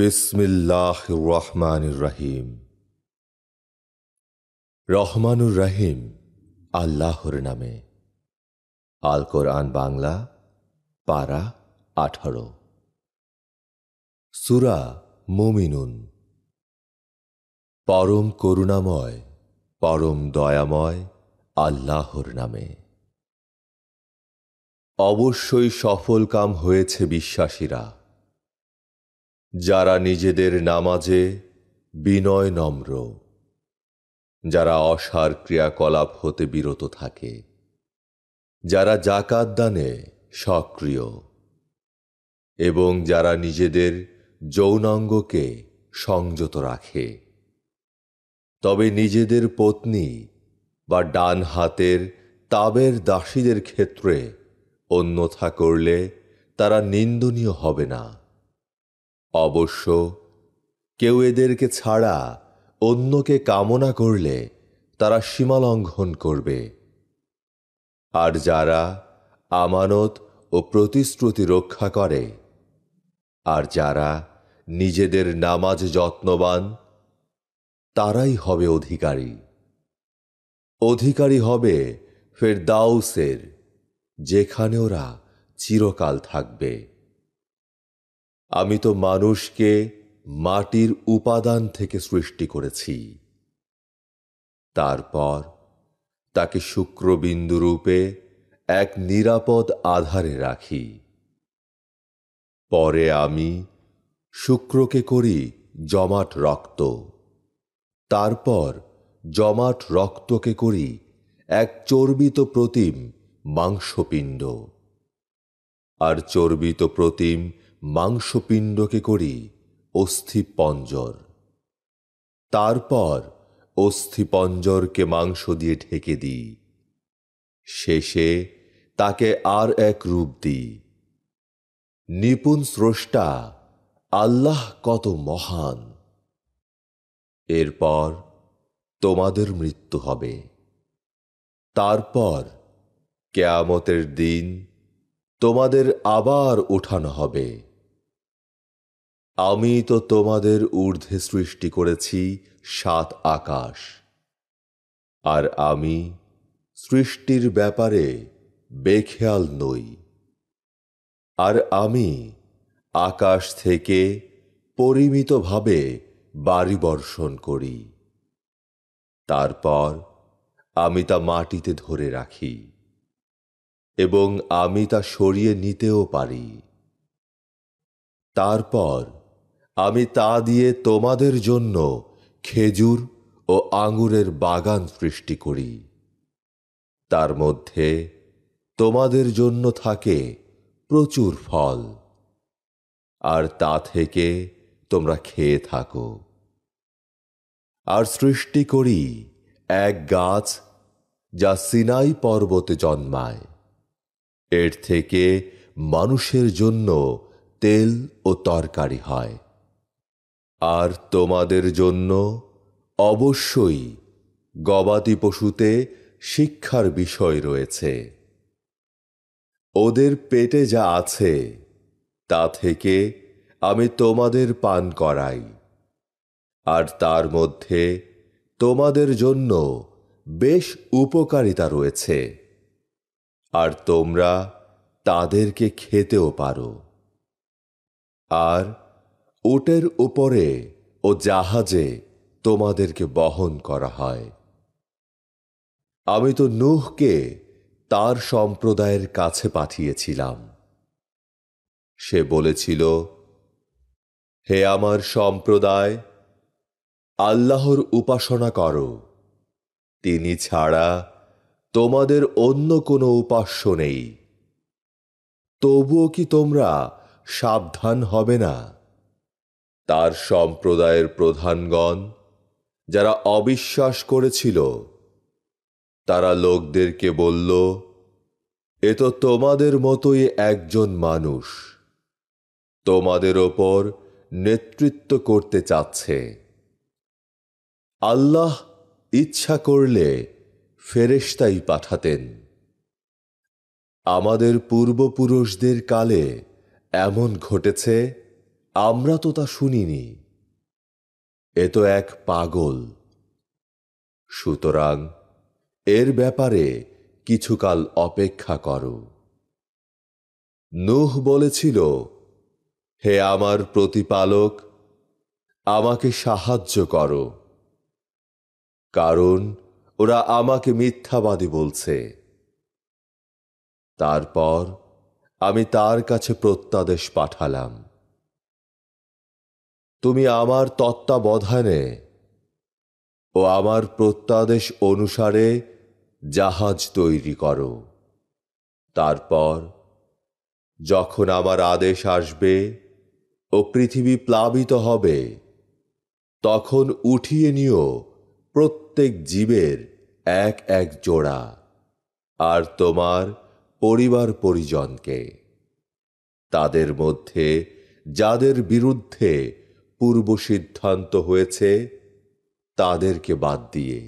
বিসমিল্লাহ রহমানুর রহিম রহমানুর রাহিম আল্লাহর নামে আল কোরআন বাংলা পারা আঠারো সুরা মুমিনুন পরম করুণাময় পরম দয়াময় আল্লাহর নামে অবশ্যই সফল কাম হয়েছে বিশ্বাসীরা যারা নিজেদের নামাজে বিনয় নম্র যারা অসার ক্রিয়াকলাপ হতে বিরত থাকে যারা জাকাত দানে সক্রিয় এবং যারা নিজেদের যৌনাঙ্গকে সংযত রাখে তবে নিজেদের পত্নী বা ডান হাতের তাবের দাসীদের ক্ষেত্রে অন্যথা করলে তারা নিন্দনীয় হবে না অবশ্য কেউ এদেরকে ছাড়া অন্যকে কামনা করলে তারা সীমা লঙ্ঘন করবে আর যারা আমানত ও প্রতিশ্রুতি রক্ষা করে আর যারা নিজেদের নামাজ যত্নবান তারাই হবে অধিকারী অধিকারী হবে ফের দাউসের যেখানে ওরা চিরকাল থাকবে আমি তো মানুষকে মাটির উপাদান থেকে সৃষ্টি করেছি তারপর তাকে শুক্রবিন্দু রূপে এক নিরাপদ আধারে রাখি পরে আমি শুক্রকে করি জমাট রক্ত তারপর জমাট রক্তকে করি এক চর্বিত প্রতিম মাংসপিণ্ড আর চর্বিত প্রতিম মাংসপিণ্ডকে করি অস্থিপঞ্জর তারপর অস্থিপঞ্জরকে মাংস দিয়ে ঢেকে দিই শেষে তাকে আর এক রূপ দিই নিপুণ স্রষ্টা আল্লাহ কত মহান এরপর তোমাদের মৃত্যু হবে তারপর কেয়ামতের দিন তোমাদের আবার উঠানো হবে আমি তো তোমাদের ঊর্ধ্বে সৃষ্টি করেছি সাত আকাশ আর আমি সৃষ্টির ব্যাপারে বেখেয়াল নই আর আমি আকাশ থেকে পরিমিতভাবে বাড়ি বর্ষণ করি তারপর আমি তা মাটিতে ধরে রাখি এবং আমি তা সরিয়ে নিতেও পারি তারপর আমি তা দিয়ে তোমাদের জন্য খেজুর ও আঙুরের বাগান সৃষ্টি করি তার মধ্যে তোমাদের জন্য থাকে প্রচুর ফল আর তা থেকে তোমরা খেয়ে থাকো আর সৃষ্টি করি এক গাছ যা সিনাই পর্বতে জন্মায় এর থেকে মানুষের জন্য তেল ও তরকারি হয় আর তোমাদের জন্য অবশ্যই গবাদি পশুতে শিক্ষার বিষয় রয়েছে ওদের পেটে যা আছে তা থেকে আমি তোমাদের পান করাই আর তার মধ্যে তোমাদের জন্য বেশ উপকারিতা রয়েছে আর তোমরা তাদেরকে খেতেও পারো আর ওটের উপরে ও জাহাজে তোমাদেরকে বহন করা হয় আমি তো নুহকে তার সম্প্রদায়ের কাছে পাঠিয়েছিলাম সে বলেছিল হে আমার সম্প্রদায় আল্লাহর উপাসনা করো তিনি ছাড়া তোমাদের অন্য কোনো উপাস্য নেই তবুও কি তোমরা সাবধান হবে না তার সম্প্রদায়ের প্রধানগণ যারা অবিশ্বাস করেছিল তারা লোকদেরকে বলল এ তো তোমাদের মতোই একজন মানুষ তোমাদের ওপর নেতৃত্ব করতে চাচ্ছে আল্লাহ ইচ্ছা করলে ফেরেশতাই পাঠাতেন আমাদের পূর্বপুরুষদের কালে এমন ঘটেছে আমরা তো তা শুনিনি এ তো এক পাগল সুতরাং এর ব্যাপারে কিছুকাল অপেক্ষা করো নুহ বলেছিল হে আমার প্রতিপালক আমাকে সাহায্য করো কারণ ওরা আমাকে মিথ্যাবাদী বলছে তারপর আমি তার কাছে প্রত্যাদেশ পাঠালাম তুমি আমার তত্ত্বাবধানে ও আমার প্রত্যাদেশ অনুসারে জাহাজ তৈরি করো তারপর যখন আমার আদেশ আসবে ও পৃথিবী প্লাবিত হবে তখন উঠিয়ে নিও প্রত্যেক জীবের এক এক জোড়া আর তোমার পরিবার পরিজনকে তাদের মধ্যে যাদের বিরুদ্ধে পূর্ব সিদ্ধান্ত হয়েছে তাদেরকে বাদ দিয়ে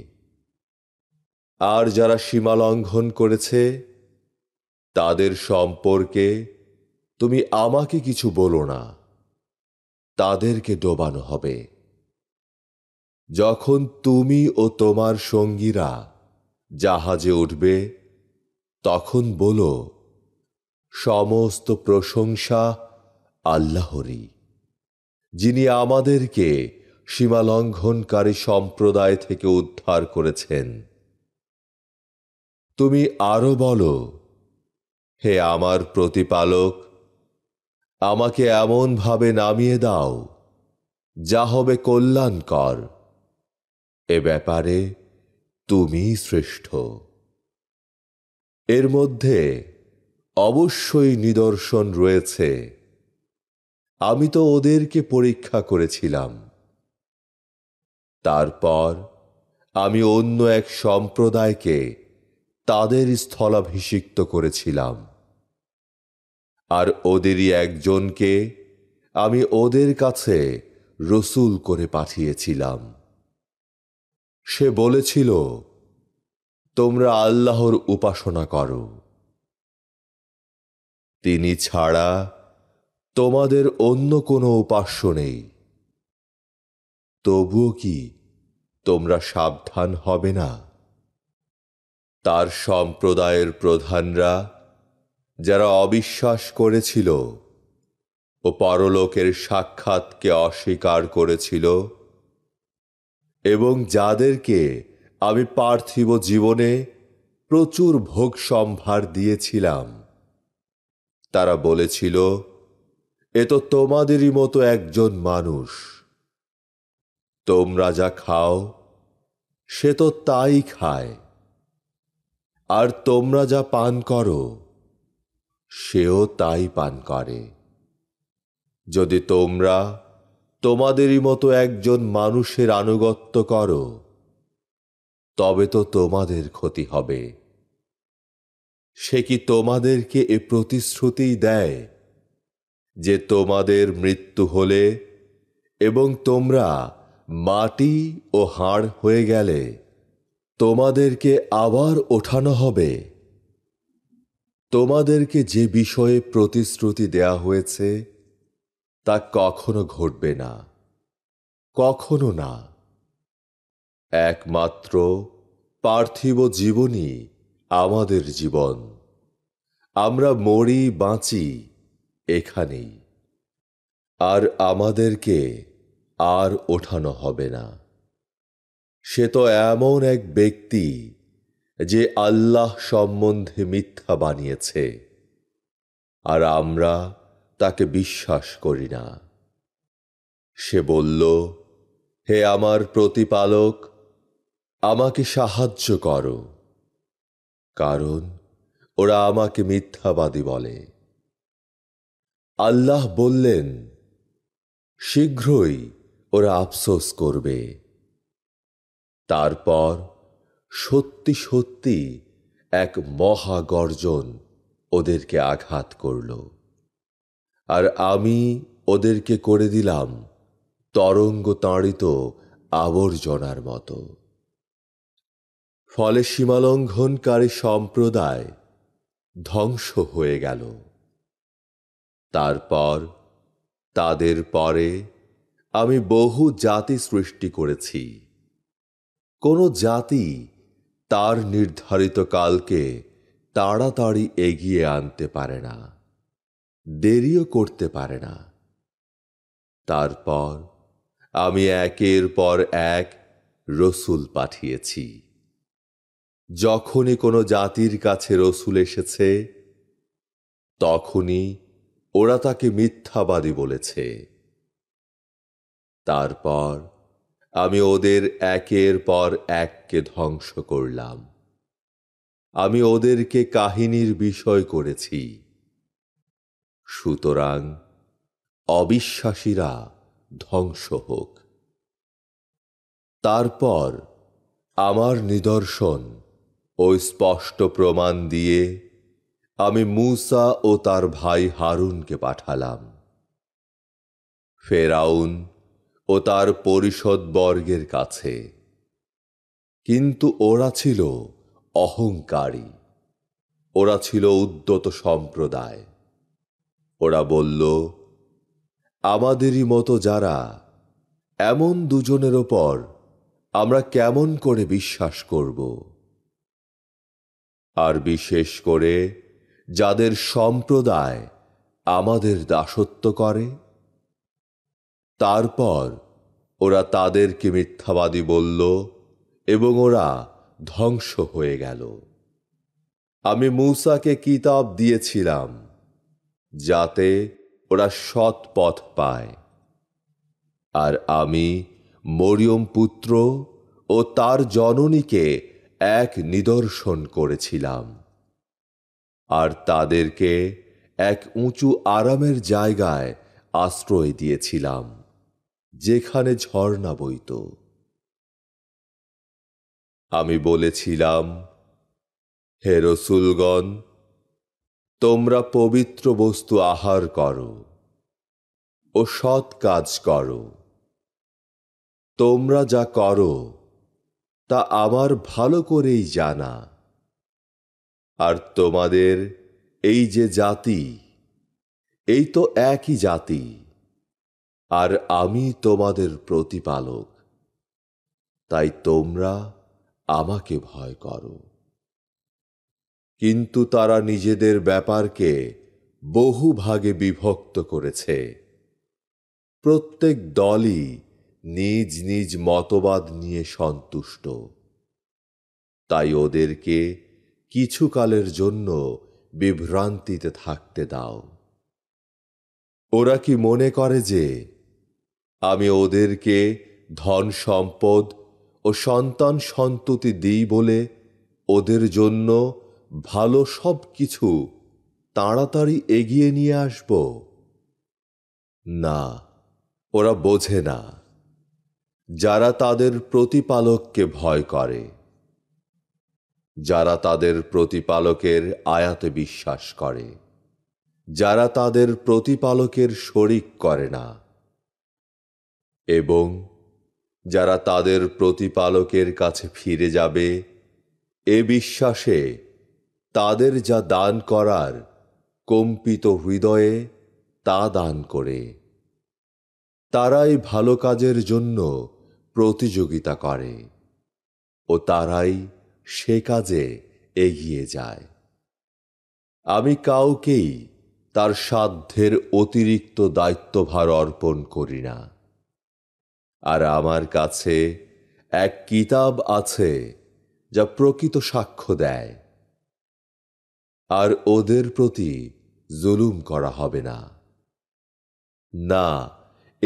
আর যারা সীমা লঙ্ঘন করেছে তাদের সম্পর্কে তুমি আমাকে কিছু বলো না তাদেরকে ডোবানো হবে যখন তুমি ও তোমার সঙ্গীরা জাহাজে উঠবে তখন বলো সমস্ত প্রশংসা আল্লাহরই যিনি আমাদেরকে সীমালঙ্ঘনকারী সম্প্রদায় থেকে উদ্ধার করেছেন তুমি আরও বলো হে আমার প্রতিপালক আমাকে এমনভাবে নামিয়ে দাও যা হবে কল্যাণকর এ ব্যাপারে তুমি শ্রেষ্ঠ এর মধ্যে অবশ্যই নিদর্শন রয়েছে আমি তো ওদেরকে পরীক্ষা করেছিলাম তারপর আমি অন্য এক সম্প্রদায়কে তাদের স্থলাভিষিক্ত করেছিলাম আর ওদেরই একজনকে আমি ওদের কাছে রসুল করে পাঠিয়েছিলাম সে বলেছিল তোমরা আল্লাহর উপাসনা করো তিনি ছাড়া তোমাদের অন্য কোনো উপাস্য নেই তবুও কি তোমরা সাবধান হবে না তার সম্প্রদায়ের প্রধানরা যারা অবিশ্বাস করেছিল ও পরলোকের সাক্ষাৎকে অস্বীকার করেছিল এবং যাদেরকে আমি পার্থিব জীবনে প্রচুর ভোগ সম্ভার দিয়েছিলাম তারা বলেছিল এ তো তোমাদেরই মতো একজন মানুষ তোমরা যা খাও সে তো তাই খায় আর তোমরা যা পান করো সেও তাই পান করে যদি তোমরা তোমাদেরই মতো একজন মানুষের আনুগত্য করো তবে তো তোমাদের ক্ষতি হবে সে কি তোমাদেরকে এ প্রতিশ্রুতিই দেয় যে তোমাদের মৃত্যু হলে এবং তোমরা মাটি ও হাড় হয়ে গেলে তোমাদেরকে আবার ওঠানো হবে তোমাদেরকে যে বিষয়ে প্রতিশ্রুতি দেয়া হয়েছে তা কখনো ঘটবে না কখনো না একমাত্র পার্থিব জীবনই আমাদের জীবন আমরা মরি বাঁচি এখানেই আর আমাদেরকে আর ওঠানো হবে না সে তো এমন এক ব্যক্তি যে আল্লাহ সম্বন্ধে মিথ্যা বানিয়েছে আর আমরা তাকে বিশ্বাস করি না সে বলল হে আমার প্রতিপালক আমাকে সাহায্য করো কারণ ওরা আমাকে মিথ্যাবাদী বলে আল্লাহ বললেন শীঘ্রই ওরা আফসোস করবে তারপর সত্যি সত্যি এক মহা গর্জন ওদেরকে আঘাত করল আর আমি ওদেরকে করে দিলাম তরঙ্গ তাঁড়িত আবর্জনার মতো ফলে সীমালঙ্ঘনকারী সম্প্রদায় ধ্বংস হয়ে গেল তারপর তাদের পরে আমি বহু জাতি সৃষ্টি করেছি কোন জাতি তার নির্ধারিত কালকে তাড়াতাড়ি এগিয়ে আনতে পারে না দেরিও করতে পারে না তারপর আমি একের পর এক রসুল পাঠিয়েছি যখনই কোনো জাতির কাছে রসুল এসেছে তখনই ওরা তাকে মিথ্যাবাদী বলেছে তারপর আমি ওদের একের পর এককে ধ্বংস করলাম আমি ওদেরকে কাহিনীর বিষয় করেছি সুতরাং অবিশ্বাসীরা ধ্বংস হোক তারপর আমার নিদর্শন ও স্পষ্ট প্রমাণ দিয়ে আমি মূসা ও তার ভাই হারুনকে পাঠালাম ফেরাউন ও তার পরিষদ বর্গের কাছে কিন্তু ওরা ছিল অহংকারী ওরা ছিল উদ্যত সম্প্রদায় ওরা বলল আমাদেরই মতো যারা এমন দুজনের ওপর আমরা কেমন করে বিশ্বাস করব আর বিশেষ করে যাদের সম্প্রদায় আমাদের দাসত্ব করে তারপর ওরা তাদেরকে মিথ্যাবাদী বলল এবং ওরা ধ্বংস হয়ে গেল আমি মূসাকে কিতাব দিয়েছিলাম যাতে ওরা সৎ পথ পায় আর আমি মরিয়ম পুত্র ও তার জননীকে এক নিদর্শন করেছিলাম আর তাদেরকে এক উঁচু আরামের জায়গায় আশ্রয় দিয়েছিলাম যেখানে ঝর্ণা বইত আমি বলেছিলাম হেরসুলগণ তোমরা পবিত্র বস্তু আহার করো ও সৎ কাজ করো তোমরা যা করো তা আমার ভালো করেই জানা আর তোমাদের এই যে জাতি এই তো একই জাতি আর আমি তোমাদের প্রতিপালক তাই তোমরা আমাকে ভয় করো কিন্তু তারা নিজেদের ব্যাপারকে বহু ভাগে বিভক্ত করেছে প্রত্যেক দলই নিজ নিজ মতবাদ নিয়ে সন্তুষ্ট তাই ওদেরকে কিছুকালের জন্য বিভ্রান্তিতে থাকতে দাও ওরা কি মনে করে যে আমি ওদেরকে ধন সম্পদ ও সন্তান সন্ততি দিই বলে ওদের জন্য ভালো সব কিছু তাড়াতাড়ি এগিয়ে নিয়ে আসব না ওরা বোঝে না যারা তাদের প্রতিপালককে ভয় করে যারা তাদের প্রতিপালকের আয়াতে বিশ্বাস করে যারা তাদের প্রতিপালকের শরিক করে না এবং যারা তাদের প্রতিপালকের কাছে ফিরে যাবে এ বিশ্বাসে তাদের যা দান করার কম্পিত হৃদয়ে তা দান করে তারাই ভালো কাজের জন্য প্রতিযোগিতা করে ও তারাই সে কাজে এগিয়ে যায় আমি কাউকেই তার সাধ্যের অতিরিক্ত দায়িত্বভার অর্পণ করি না আর আমার কাছে এক কিতাব আছে যা প্রকৃত সাক্ষ্য দেয় আর ওদের প্রতি জুলুম করা হবে না না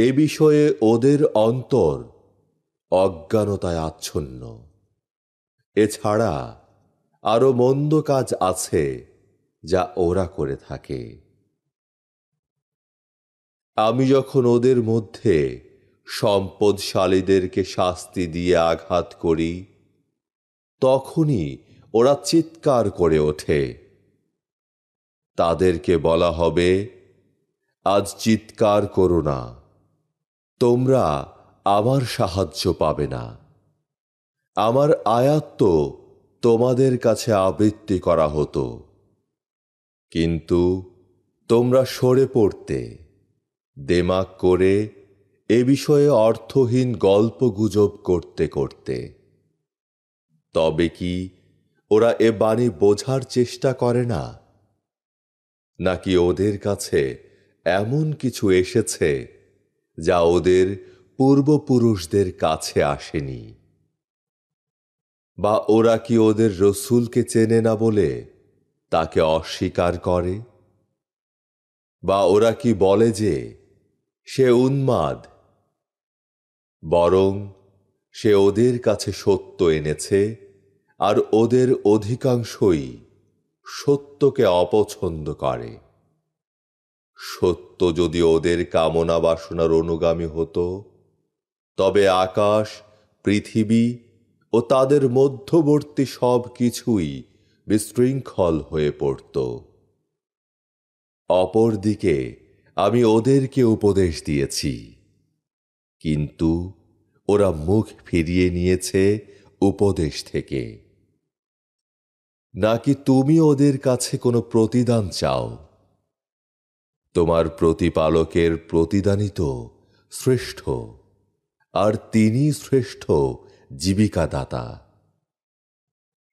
এ বিষয়ে ওদের অন্তর অজ্ঞানতায় আচ্ছন্ন এছাড়া আরও মন্দ কাজ আছে যা ওরা করে থাকে আমি যখন ওদের মধ্যে সম্পদশালীদেরকে শাস্তি দিয়ে আঘাত করি তখনই ওরা চিৎকার করে ওঠে তাদেরকে বলা হবে আজ চিৎকার করো না তোমরা আমার সাহায্য পাবে না আমার আয়াত্ত তোমাদের কাছে আবৃত্তি করা হতো কিন্তু তোমরা সরে পড়তে দেমাক করে এ বিষয়ে অর্থহীন গল্প গুজব করতে করতে তবে কি ওরা এ বাণী বোঝার চেষ্টা করে না নাকি ওদের কাছে এমন কিছু এসেছে যা ওদের পূর্বপুরুষদের কাছে আসেনি বা ওরা কি ওদের রসুলকে চেনে না বলে তাকে অস্বীকার করে বা ওরা কি বলে যে সে উন্মাদ বরং সে ওদের কাছে সত্য এনেছে আর ওদের অধিকাংশই সত্যকে অপছন্দ করে সত্য যদি ওদের কামনা বাসনার অনুগামী হতো তবে আকাশ পৃথিবী ও তাদের মধ্যবর্তী সব কিছুই বিশৃঙ্খল হয়ে পড়ত অপরদিকে আমি ওদেরকে উপদেশ দিয়েছি কিন্তু ওরা মুখ ফিরিয়ে নিয়েছে উপদেশ থেকে নাকি তুমি ওদের কাছে কোনো প্রতিদান চাও তোমার প্রতিপালকের প্রতিদানই তো শ্রেষ্ঠ আর তিনি শ্রেষ্ঠ জীবিকা দাতা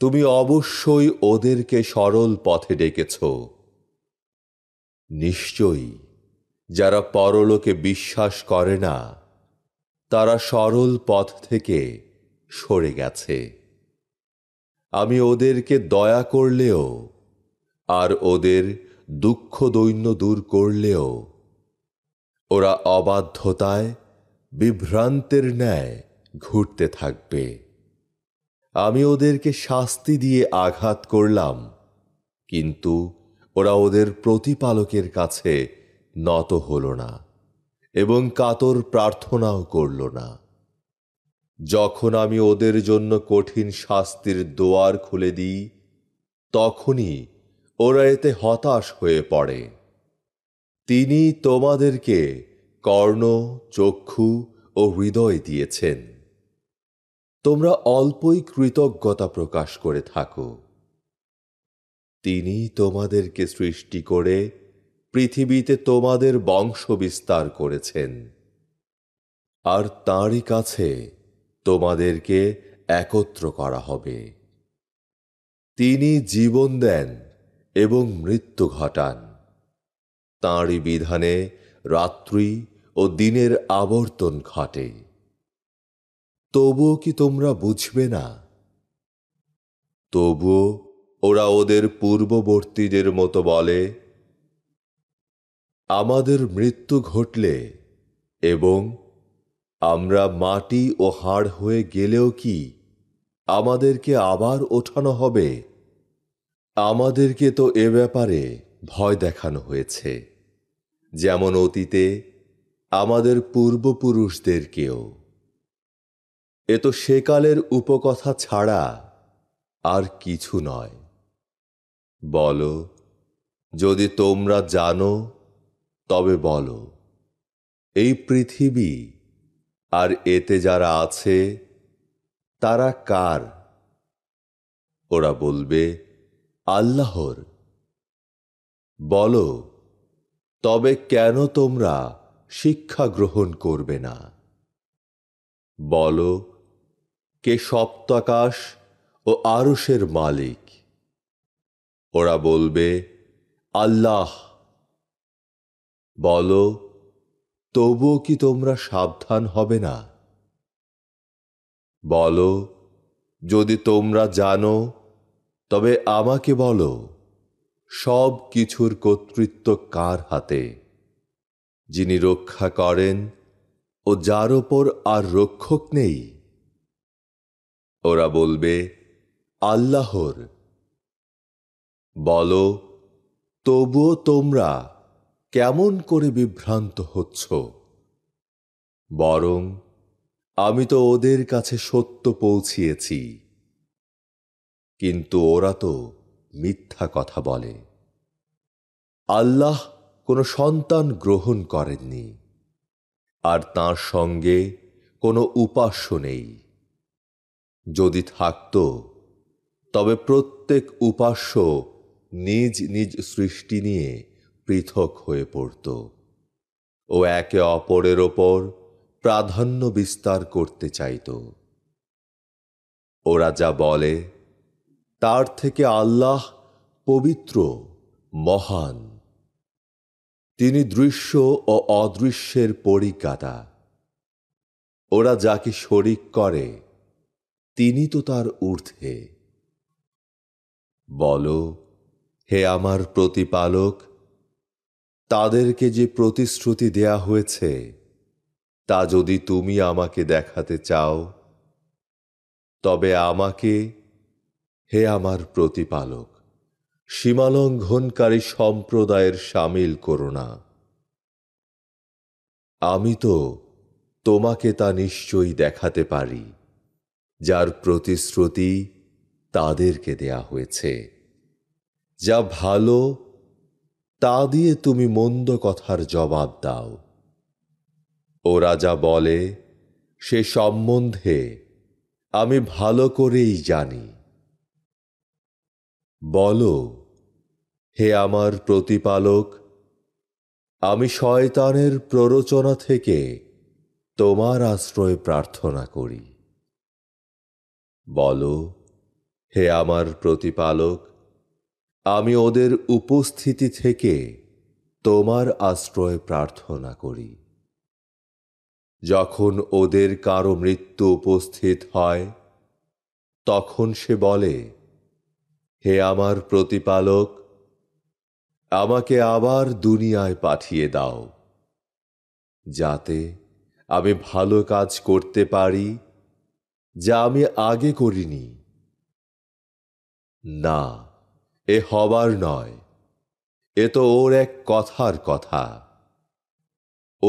তুমি অবশ্যই ওদেরকে সরল পথে ডেকেছ নিশ্চয়ই যারা পরলোকে বিশ্বাস করে না তারা সরল পথ থেকে সরে গেছে আমি ওদেরকে দয়া করলেও আর ওদের দুঃখ দৈন্য দূর করলেও ওরা অবাধ্যতায় বিভ্রান্তের ন্যায় ঘুরতে থাকবে আমি ওদেরকে শাস্তি দিয়ে আঘাত করলাম কিন্তু ওরা ওদের প্রতিপালকের কাছে নত হল না এবং কাতর প্রার্থনাও করল না যখন আমি ওদের জন্য কঠিন শাস্তির দোয়ার খুলে দিই তখনই ওরা এতে হতাশ হয়ে পড়ে তিনি তোমাদেরকে কর্ণ চক্ষু ও হৃদয় দিয়েছেন তোমরা অল্পই কৃতজ্ঞতা প্রকাশ করে থাকো তিনি তোমাদেরকে সৃষ্টি করে পৃথিবীতে তোমাদের বংশ বিস্তার করেছেন আর তাঁরই কাছে তোমাদেরকে একত্র করা হবে তিনি জীবন দেন এবং মৃত্যু ঘটান তাঁরই বিধানে রাত্রি ও দিনের আবর্তন ঘটে তবুও কি তোমরা বুঝবে না তবুও ওরা ওদের পূর্ববর্তীদের মতো বলে আমাদের মৃত্যু ঘটলে এবং আমরা মাটি ও হাড় হয়ে গেলেও কি আমাদেরকে আবার ওঠানো হবে আমাদেরকে তো এ ব্যাপারে ভয় দেখানো হয়েছে যেমন অতীতে আমাদের পূর্বপুরুষদেরকেও এ তো সেকালের উপকথা ছাড়া আর কিছু নয় বলো যদি তোমরা জানো তবে বলো এই পৃথিবী আর এতে যারা আছে তারা কার ওরা বলবে আল্লাহর বলো তবে কেন তোমরা শিক্ষা গ্রহণ করবে না বলো কে সপ্তাকাশ ও আরশের মালিক ওরা বলবে আল্লাহ বলো তবুও কি তোমরা সাবধান হবে না বলো যদি তোমরা জানো তবে আমাকে বলো সব কিছুর কর্তৃত্ব কার হাতে যিনি রক্ষা করেন ও যার ওপর আর রক্ষক নেই ওরা বলবে আল্লাহর বল তবুও তোমরা কেমন করে বিভ্রান্ত হচ্ছ বরং আমি তো ওদের কাছে সত্য পৌঁছিয়েছি কিন্তু ওরা তো মিথ্যা কথা বলে আল্লাহ কোনো সন্তান গ্রহণ করেননি আর তাঁর সঙ্গে কোনো উপাস্য নেই যদি থাকত তবে প্রত্যেক উপাস্য নিজ নিজ সৃষ্টি নিয়ে পৃথক হয়ে পড়ত ও একে অপরের ওপর প্রাধান্য বিস্তার করতে চাইত ওরা যা বলে তার থেকে আল্লাহ পবিত্র মহান তিনি দৃশ্য ও অদৃশ্যের পরিজ্ঞাতা ওরা যাকে শরিক করে তিনি তো তার ঊর্ধ্বে বল হে আমার প্রতিপালক তাদেরকে যে প্রতিশ্রুতি দেয়া হয়েছে তা যদি তুমি আমাকে দেখাতে চাও তবে আমাকে হে আমার প্রতিপালক সীমালঙ্ঘনকারী সম্প্রদায়ের সামিল করো না আমি তো তোমাকে তা নিশ্চয়ই দেখাতে পারি যার প্রতিশ্রুতি তাদেরকে দেয়া হয়েছে যা ভালো তা দিয়ে তুমি মন্দ কথার জবাব দাও ও রাজা বলে সে সম্বন্ধে আমি ভালো করেই জানি বলো হে আমার প্রতিপালক আমি শয়তানের প্ররোচনা থেকে তোমার আশ্রয় প্রার্থনা করি বলো হে আমার প্রতিপালক আমি ওদের উপস্থিতি থেকে তোমার আশ্রয় প্রার্থনা করি যখন ওদের কারো মৃত্যু উপস্থিত হয় তখন সে বলে হে আমার প্রতিপালক আমাকে আবার দুনিয়ায় পাঠিয়ে দাও যাতে আমি ভালো কাজ করতে পারি যা আমি আগে করিনি না এ হবার নয় এ তো ওর এক কথার কথা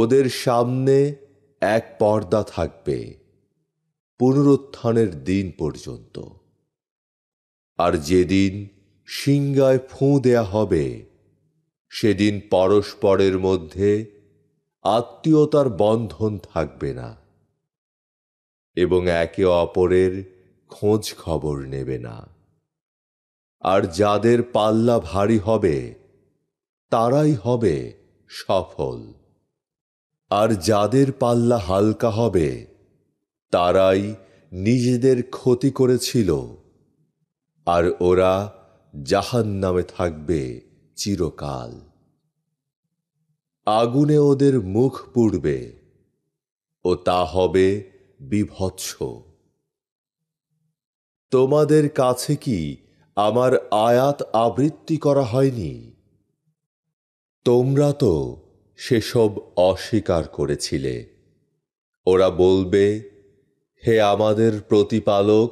ওদের সামনে এক পর্দা থাকবে পুনরুত্থানের দিন পর্যন্ত আর যেদিন সিংগায় ফুঁ দেয়া হবে সেদিন পরস্পরের মধ্যে আত্মীয়তার বন্ধন থাকবে না এবং একে অপরের খোঁজ খবর নেবে না আর যাদের পাল্লা ভারী হবে তারাই হবে সফল আর যাদের পাল্লা হালকা হবে তারাই নিজেদের ক্ষতি করেছিল আর ওরা জাহান নামে থাকবে চিরকাল আগুনে ওদের মুখ পুড়বে ও তা হবে বিভৎস তোমাদের কাছে কি আমার আয়াত আবৃত্তি করা হয়নি তোমরা তো সেসব অস্বীকার করেছিলে ওরা বলবে হে আমাদের প্রতিপালক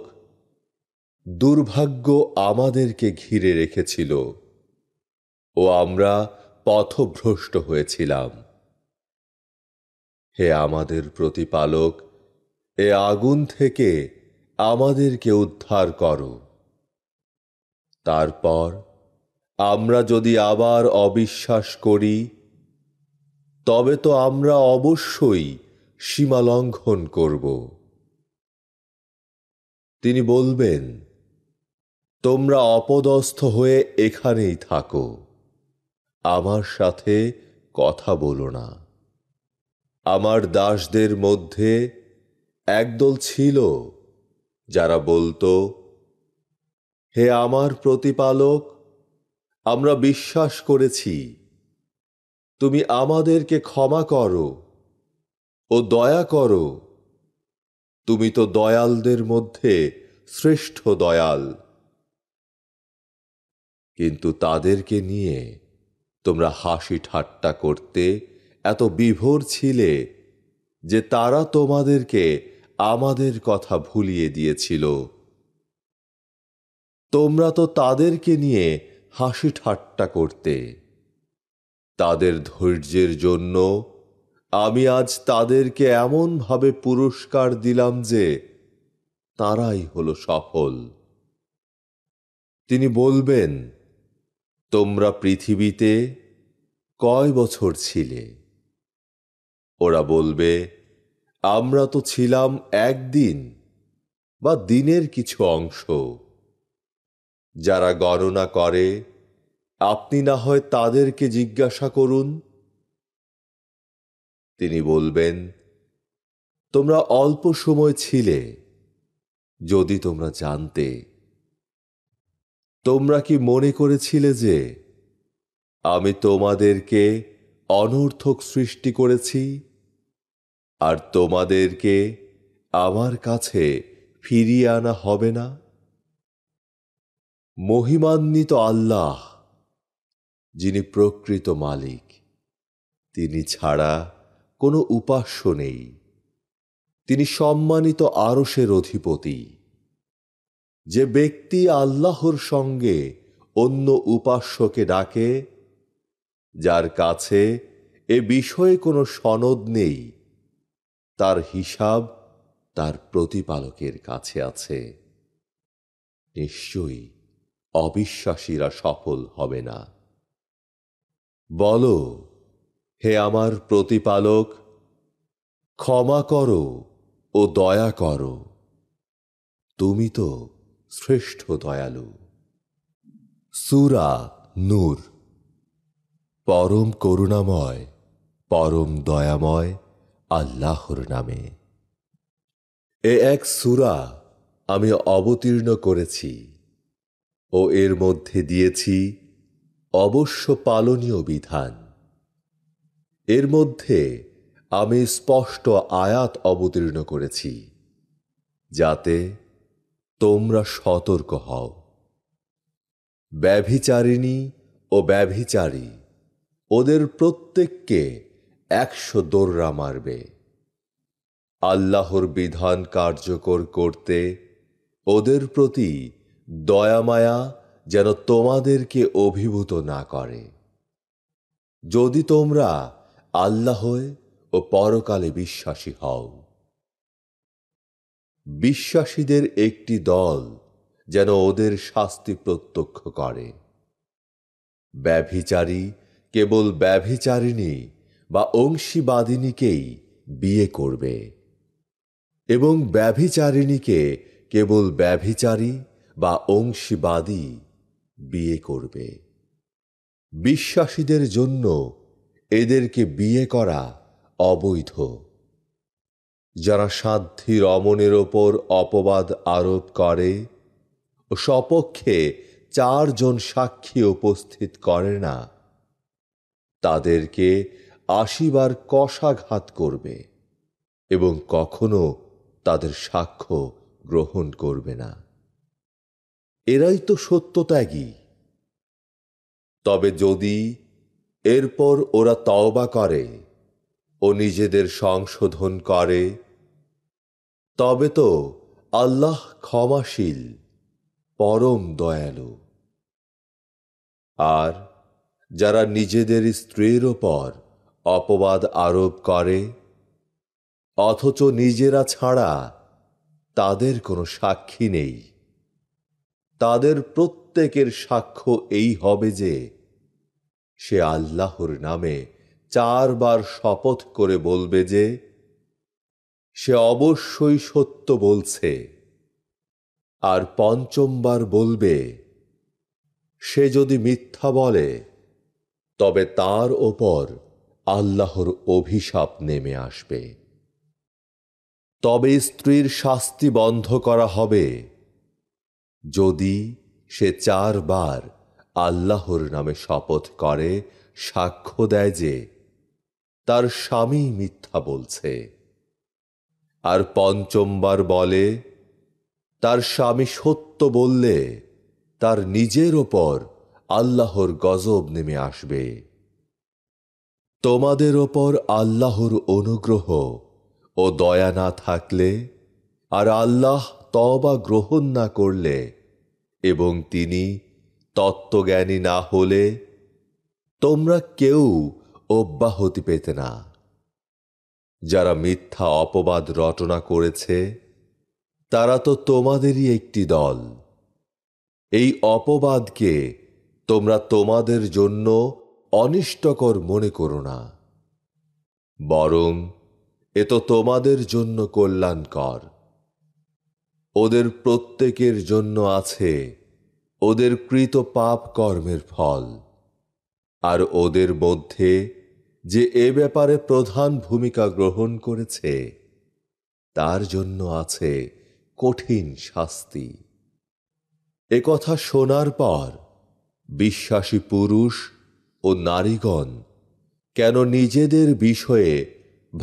দুর্ভাগ্য আমাদেরকে ঘিরে রেখেছিল ও আমরা পথভ্রষ্ট হয়েছিলাম হে আমাদের প্রতিপালক এ আগুন থেকে আমাদেরকে উদ্ধার করো তারপর আমরা যদি আবার অবিশ্বাস করি তবে তো আমরা অবশ্যই সীমা লঙ্ঘন করব তিনি বলবেন তোমরা অপদস্থ হয়ে এখানেই থাকো আমার সাথে কথা বলো না আমার দাসদের মধ্যে একদল ছিল যারা বলতো হে আমার প্রতিপালক আমরা বিশ্বাস করেছি তুমি আমাদেরকে ক্ষমা করো ও দয়া করো তুমি তো দয়ালদের মধ্যে শ্রেষ্ঠ দয়াল কিন্তু তাদেরকে নিয়ে তোমরা হাসি ঠাট্টা করতে এত বিভোর ছিলে যে তারা তোমাদেরকে আমাদের কথা ভুলিয়ে দিয়েছিল তোমরা তো তাদেরকে নিয়ে হাসি ঠাট্টা করতে তাদের ধৈর্যের জন্য আমি আজ তাদেরকে এমনভাবে পুরস্কার দিলাম যে তারাই হল সফল তিনি বলবেন তোমরা পৃথিবীতে কয় বছর ছিলে ওরা বলবে আমরা তো ছিলাম একদিন বা দিনের কিছু অংশ যারা গণনা করে আপনি না হয় তাদেরকে জিজ্ঞাসা করুন তিনি বলবেন তোমরা অল্প সময় ছিলে যদি তোমরা জানতে তোমরা কি মনে করেছিলে যে আমি তোমাদেরকে অনর্থক সৃষ্টি করেছি আর তোমাদেরকে আমার কাছে ফিরিয়ে আনা হবে না মহিমান্বিত আল্লাহ যিনি প্রকৃত মালিক তিনি ছাড়া কোনো উপাস্য নেই তিনি সম্মানিত আরসের অধিপতি যে ব্যক্তি আল্লাহর সঙ্গে অন্য উপাস্যকে ডাকে যার কাছে এ বিষয়ে কোনো সনদ নেই তার হিসাব তার প্রতিপালকের কাছে আছে নিশ্চয়ই অবিশ্বাসীরা সফল হবে না বল হে আমার প্রতিপালক ক্ষমা করো ও দয়া করো তুমি তো শ্রেষ্ঠ দয়ালু সুরা নূর পরম করুণাময় পরম দয়াময় আল্লাহর নামে এ এক সুরা আমি অবতীর্ণ করেছি ও এর মধ্যে দিয়েছি অবশ্য পালনীয় বিধান এর মধ্যে আমি স্পষ্ট আয়াত অবতীর্ণ করেছি যাতে তোমরা সতর্ক হও ব্যভিচারিণী ও ব্যভিচারী ওদের প্রত্যেককে একশো দৌড়া মারবে আল্লাহর বিধান কার্যকর করতে ওদের প্রতি দয়ামায়া যেন তোমাদেরকে অভিভূত না করে যদি তোমরা আল্লাহ ও পরকালে বিশ্বাসী হও বিশ্বাসীদের একটি দল যেন ওদের শাস্তি প্রত্যক্ষ করে ব্যভিচারী কেবল ব্যভিচারিণী বা অংশীবাদিনীকেই বিয়ে করবে এবং ব্যভিচারিণীকে কেবল ব্যভিচারী বা অংশীবাদী বিয়ে করবে বিশ্বাসীদের জন্য এদেরকে বিয়ে করা অবৈধ যারা সাধ্যী রমণের ওপর অপবাদ আরোপ করে ও সপক্ষে চারজন সাক্ষী উপস্থিত করে না তাদেরকে আশিবার কষাঘাত করবে এবং কখনো তাদের সাক্ষ্য গ্রহণ করবে না এরাই তো সত্যত্যাগী তবে যদি এরপর ওরা তওবা করে ও নিজেদের সংশোধন করে তবে তো আল্লাহ ক্ষমাশীল পরম দয়ালু আর যারা নিজেদের স্ত্রীর ওপর অপবাদ আরোপ করে অথচ নিজেরা ছাড়া তাদের কোনো সাক্ষী নেই তাদের প্রত্যেকের সাক্ষ্য এই হবে যে সে আল্লাহর নামে চারবার শপথ করে বলবে যে সে অবশ্যই সত্য বলছে আর পঞ্চমবার বলবে সে যদি মিথ্যা বলে তবে তার ওপর আল্লাহর অভিশাপ নেমে আসবে তবে স্ত্রীর শাস্তি বন্ধ করা হবে যদি সে চারবার আল্লাহর নামে শপথ করে সাক্ষ্য দেয় যে তার স্বামী মিথ্যা বলছে আর পঞ্চমবার বলে তার স্বামী সত্য বললে তার নিজের ওপর আল্লাহর গজব নেমে আসবে তোমাদের ওপর আল্লাহর অনুগ্রহ ও দয়া না থাকলে আর আল্লাহ তবা গ্রহণ না করলে এবং তিনি তত্ত্বজ্ঞানী না হলে তোমরা কেউ অব্যাহতি পেতে না যারা মিথ্যা অপবাদ রটনা করেছে তারা তো তোমাদেরই একটি দল এই অপবাদকে তোমরা তোমাদের জন্য অনিষ্টকর মনে করো না বরং এ তো তোমাদের জন্য কল্যাণকর ওদের প্রত্যেকের জন্য আছে ওদের কৃত পাপ কর্মের ফল আর ওদের মধ্যে যে এ ব্যাপারে প্রধান ভূমিকা গ্রহণ করেছে তার জন্য আছে কঠিন শাস্তি একথা শোনার পর বিশ্বাসী পুরুষ ও নারীগণ কেন নিজেদের বিষয়ে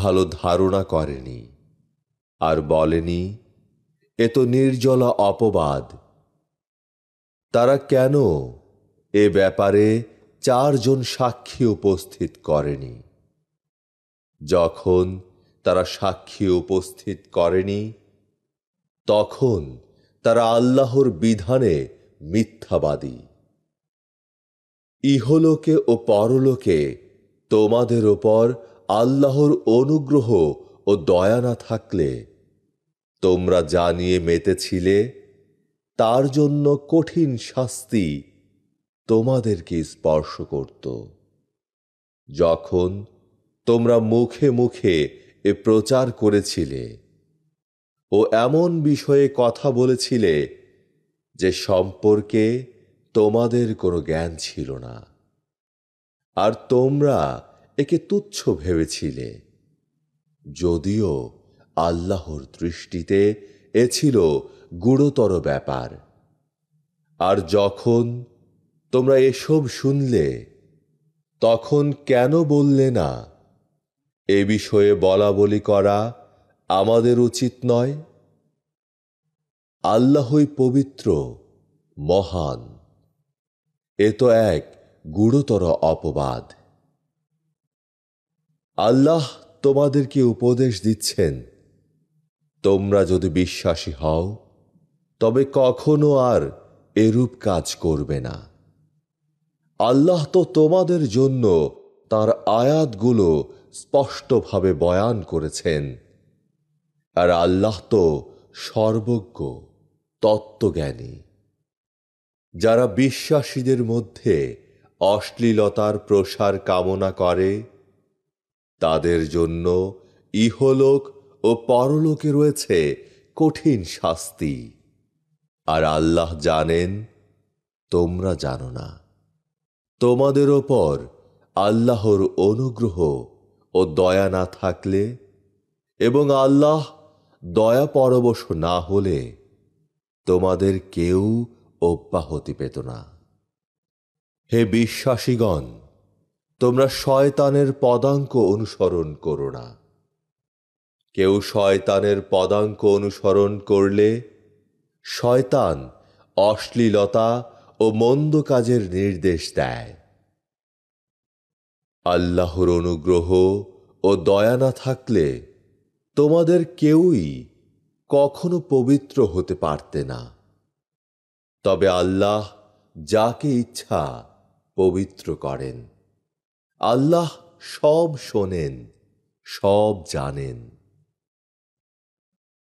ভালো ধারণা করেনি আর বলেনি এ তো নির্জলা অপবাদ তারা কেন এ ব্যাপারে চারজন সাক্ষী উপস্থিত করেনি যখন তারা সাক্ষী উপস্থিত করেনি তখন তারা আল্লাহর বিধানে মিথ্যাবাদী ইহলোকে ও পরলোকে তোমাদের ওপর আল্লাহর অনুগ্রহ ও দয়া না থাকলে তোমরা যা নিয়ে মেতেছিলে তার জন্য কঠিন শাস্তি তোমাদেরকে স্পর্শ করত যখন তোমরা মুখে মুখে এ প্রচার করেছিলে ও এমন বিষয়ে কথা বলেছিলে যে সম্পর্কে তোমাদের কোনো জ্ঞান ছিল না আর তোমরা একে তুচ্ছ ভেবেছিলে যদিও আল্লাহর দৃষ্টিতে এ ছিল গুরুতর ব্যাপার আর যখন তোমরা এসব শুনলে তখন কেন বললে না এ বিষয়ে বলা বলি করা আমাদের উচিত নয় আল্লাহই পবিত্র মহান এ তো এক গুরুতর অপবাদ আল্লাহ তোমাদেরকে উপদেশ দিচ্ছেন তোমরা যদি বিশ্বাসী হও তবে কখনো আর এরূপ কাজ করবে না আল্লাহ তো তোমাদের জন্য তার আয়াতগুলো স্পষ্টভাবে বয়ান করেছেন আর আল্লাহ তো সর্বজ্ঞ তত্ত্বজ্ঞানী যারা বিশ্বাসীদের মধ্যে অশ্লীলতার প্রসার কামনা করে তাদের জন্য ইহলোক ও পরলোকে রয়েছে কঠিন শাস্তি আর আল্লাহ জানেন তোমরা জানো না তোমাদের ওপর আল্লাহর অনুগ্রহ ও দয়া না থাকলে এবং আল্লাহ দয়া পরবশ না হলে তোমাদের কেউ অব্যাহতি পেত না হে বিশ্বাসীগণ তোমরা শয়তানের পদাঙ্ক অনুসরণ করো না কেউ শয়তানের পদাঙ্ক অনুসরণ করলে শয়তান অশ্লীলতা ও মন্দ কাজের নির্দেশ দেয় আল্লাহর অনুগ্রহ ও দয়া না থাকলে তোমাদের কেউই কখনো পবিত্র হতে পারতে না তবে আল্লাহ যাকে ইচ্ছা পবিত্র করেন আল্লাহ সব শোনেন সব জানেন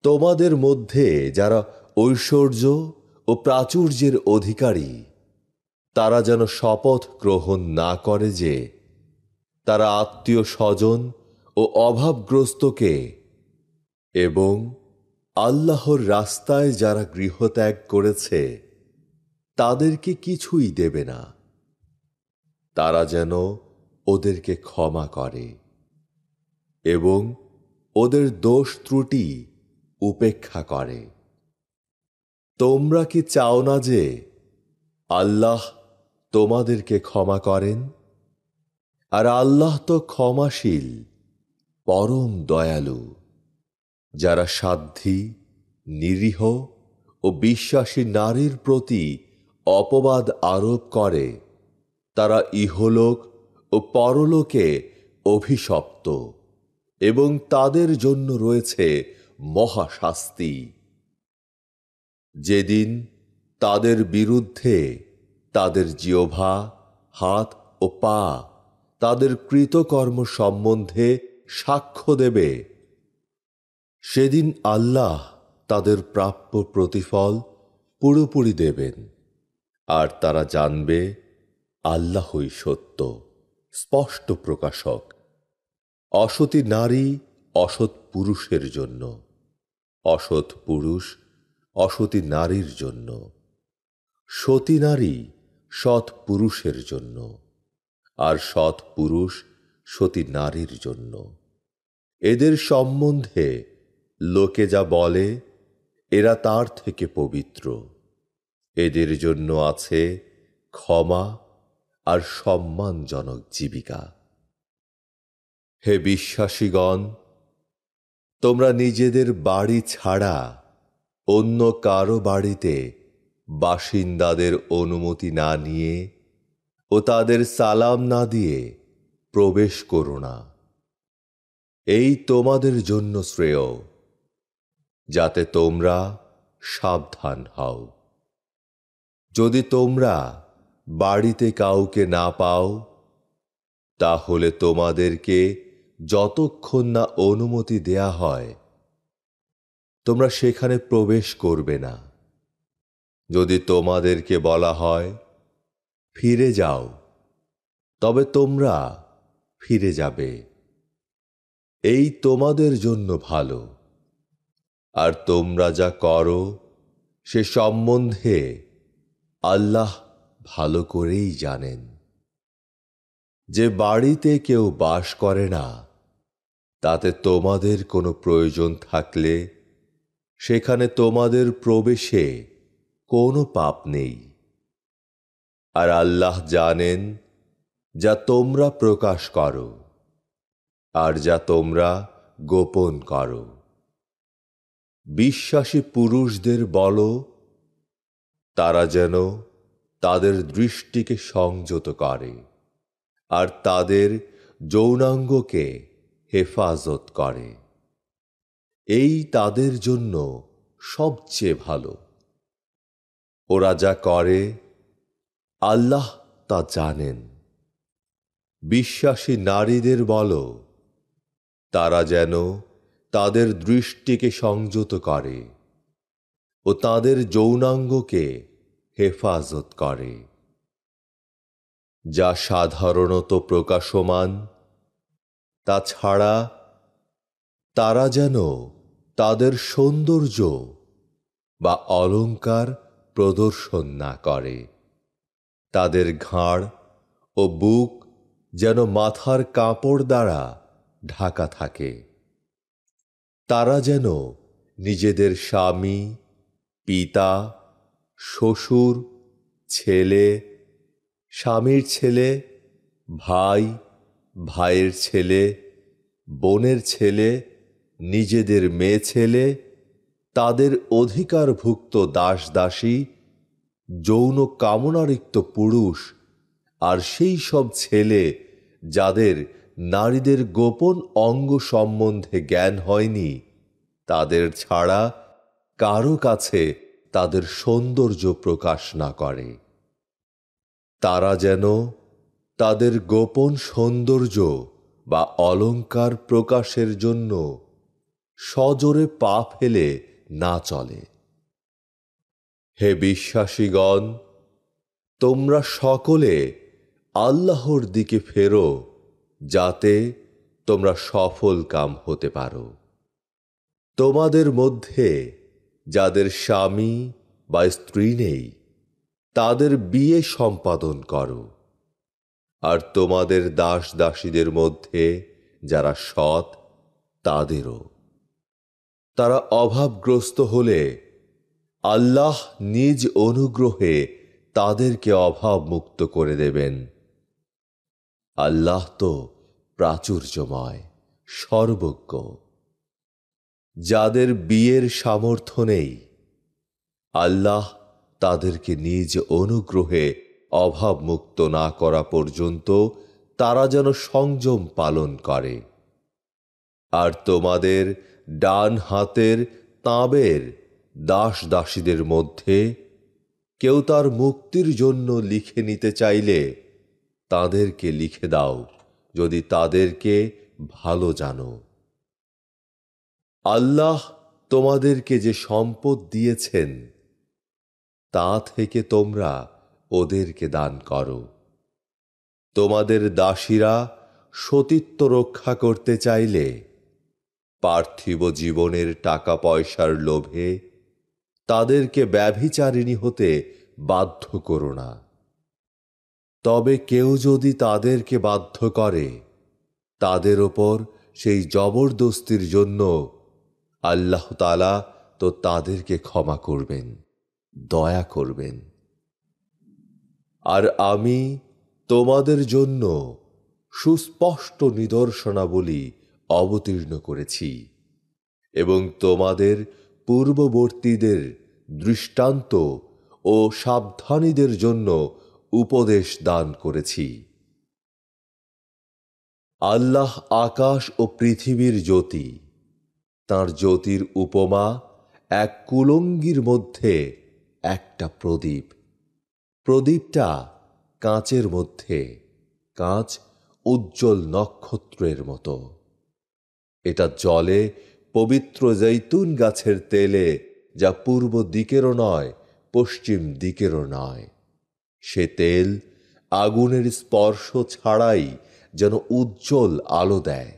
তোমাদের মধ্যে যারা ঐশ্বর্য ও প্রাচুর্যের অধিকারী তারা যেন শপথ গ্রহণ না করে যে তারা আত্মীয় স্বজন ও অভাবগ্রস্তকে এবং আল্লাহর রাস্তায় যারা গৃহত্যাগ করেছে তাদেরকে কিছুই দেবে না তারা যেন ওদেরকে ক্ষমা করে এবং ওদের দোষ ত্রুটি উপেক্ষা করে তোমরা কি চাও না যে আল্লাহ তোমাদেরকে ক্ষমা করেন আর আল্লাহ তো ক্ষমাশীল পরম দয়ালু যারা সাধ্যী নিরীহ ও বিশ্বাসী নারীর প্রতি অপবাদ আরোপ করে তারা ইহলোক ও পরলোকে অভিশপ্ত এবং তাদের জন্য রয়েছে মহাশাস্তি যেদিন তাদের বিরুদ্ধে তাদের জিওভা হাত ও পা তাদের কৃতকর্ম সম্বন্ধে সাক্ষ্য দেবে সেদিন আল্লাহ তাদের প্রাপ্য প্রতিফল পুরোপুরি দেবেন আর তারা জানবে আল্লাহই সত্য স্পষ্ট প্রকাশক অসতী নারী অসৎ পুরুষের জন্য অসৎ পুরুষ অসতী নারীর জন্য সতী নারী সৎ পুরুষের জন্য আর সৎ পুরুষ সতী নারীর জন্য এদের সম্বন্ধে লোকে যা বলে এরা তার থেকে পবিত্র এদের জন্য আছে ক্ষমা আর সম্মানজনক জীবিকা হে বিশ্বাসীগণ তোমরা নিজেদের বাড়ি ছাড়া অন্য কারো বাড়িতে বাসিন্দাদের অনুমতি না নিয়ে ও তাদের সালাম না দিয়ে প্রবেশ করো না এই তোমাদের জন্য শ্রেয় যাতে তোমরা সাবধান হও যদি তোমরা বাড়িতে কাউকে না পাও তাহলে তোমাদেরকে যতক্ষণ না অনুমতি দেয়া হয় তোমরা সেখানে প্রবেশ করবে না যদি তোমাদেরকে বলা হয় ফিরে যাও তবে তোমরা ফিরে যাবে এই তোমাদের জন্য ভালো আর তোমরা যা করো সে সম্বন্ধে আল্লাহ ভালো করেই জানেন যে বাড়িতে কেউ বাস করে না তাতে তোমাদের কোনো প্রয়োজন থাকলে সেখানে তোমাদের প্রবেশে কোনো পাপ নেই আর আল্লাহ জানেন যা তোমরা প্রকাশ করো আর যা তোমরা গোপন করো বিশ্বাসী পুরুষদের বলো তারা যেন তাদের দৃষ্টিকে সংযত করে আর তাদের যৌনাঙ্গকে হেফাজত করে এই তাদের জন্য সবচেয়ে ভালো ওরা যা করে আল্লাহ তা জানেন বিশ্বাসী নারীদের বলো তারা যেন তাদের দৃষ্টিকে সংযত করে ও তাদের যৌনাঙ্গকে হেফাজত করে যা সাধারণত প্রকাশমান তাছাড়া তারা যেন তাদের সৌন্দর্য বা অলঙ্কার প্রদর্শন না করে তাদের ঘাড় ও বুক যেন মাথার কাপড় দ্বারা ঢাকা থাকে তারা যেন নিজেদের স্বামী পিতা শ্বশুর ছেলে স্বামীর ছেলে ভাই ভাইয়ের ছেলে বোনের ছেলে নিজেদের মেয়ে ছেলে তাদের অধিকারভুক্ত দাস দাসী যৌন কামনারিক্ত পুরুষ আর সেই সব ছেলে যাদের নারীদের গোপন অঙ্গ সম্বন্ধে জ্ঞান হয়নি তাদের ছাড়া কারো কাছে তাদের সৌন্দর্য প্রকাশ না করে তারা যেন তাদের গোপন সৌন্দর্য বা অলঙ্কার প্রকাশের জন্য সজোরে পা ফেলে না চলে হে বিশ্বাসীগণ তোমরা সকলে আল্লাহর দিকে ফেরো যাতে তোমরা সফল কাম হতে পারো তোমাদের মধ্যে যাদের স্বামী বা স্ত্রী নেই তাদের বিয়ে সম্পাদন করো আর তোমাদের দাস দাসীদের মধ্যে যারা সৎ তাদেরও তারা অভাবগ্রস্ত হলে আল্লাহ নিজ অনুগ্রহে তাদেরকে অভাব মুক্ত করে দেবেন আল্লাহ তো প্রাচুর্যময় সর্বজ্ঞ যাদের বিয়ের সামর্থ্য নেই আল্লাহ তাদেরকে নিজ অনুগ্রহে অভাবমুক্ত না করা পর্যন্ত তারা যেন সংযম পালন করে আর তোমাদের ডান হাতের তাঁবের দাস দাসীদের মধ্যে কেউ তার মুক্তির জন্য লিখে নিতে চাইলে তাদেরকে লিখে দাও যদি তাদেরকে ভালো জানো আল্লাহ তোমাদেরকে যে সম্পদ দিয়েছেন তা থেকে তোমরা ওদেরকে দান করো তোমাদের দাসীরা সতীত্ব রক্ষা করতে চাইলে পার্থিব জীবনের টাকা পয়সার লোভে তাদেরকে ব্যভিচারিণী হতে বাধ্য করো না তবে কেউ যদি তাদেরকে বাধ্য করে তাদের ওপর সেই জবরদস্তির জন্য আল্লাহ তালা তো তাদেরকে ক্ষমা করবেন দয়া করবেন আর আমি তোমাদের জন্য সুস্পষ্ট নিদর্শনাবলী অবতীর্ণ করেছি এবং তোমাদের পূর্ববর্তীদের দৃষ্টান্ত ও সাবধানীদের জন্য উপদেশ দান করেছি আল্লাহ আকাশ ও পৃথিবীর জ্যোতি তার জ্যোতির উপমা এক কুলঙ্গির মধ্যে একটা প্রদীপ প্রদীপটা কাঁচের মধ্যে কাঁচ উজ্জ্বল নক্ষত্রের মতো এটা জলে পবিত্র জৈতুন গাছের তেলে যা পূর্ব দিকেরও নয় পশ্চিম দিকেরও নয় সে তেল আগুনের স্পর্শ ছাড়াই যেন উজ্জ্বল আলো দেয়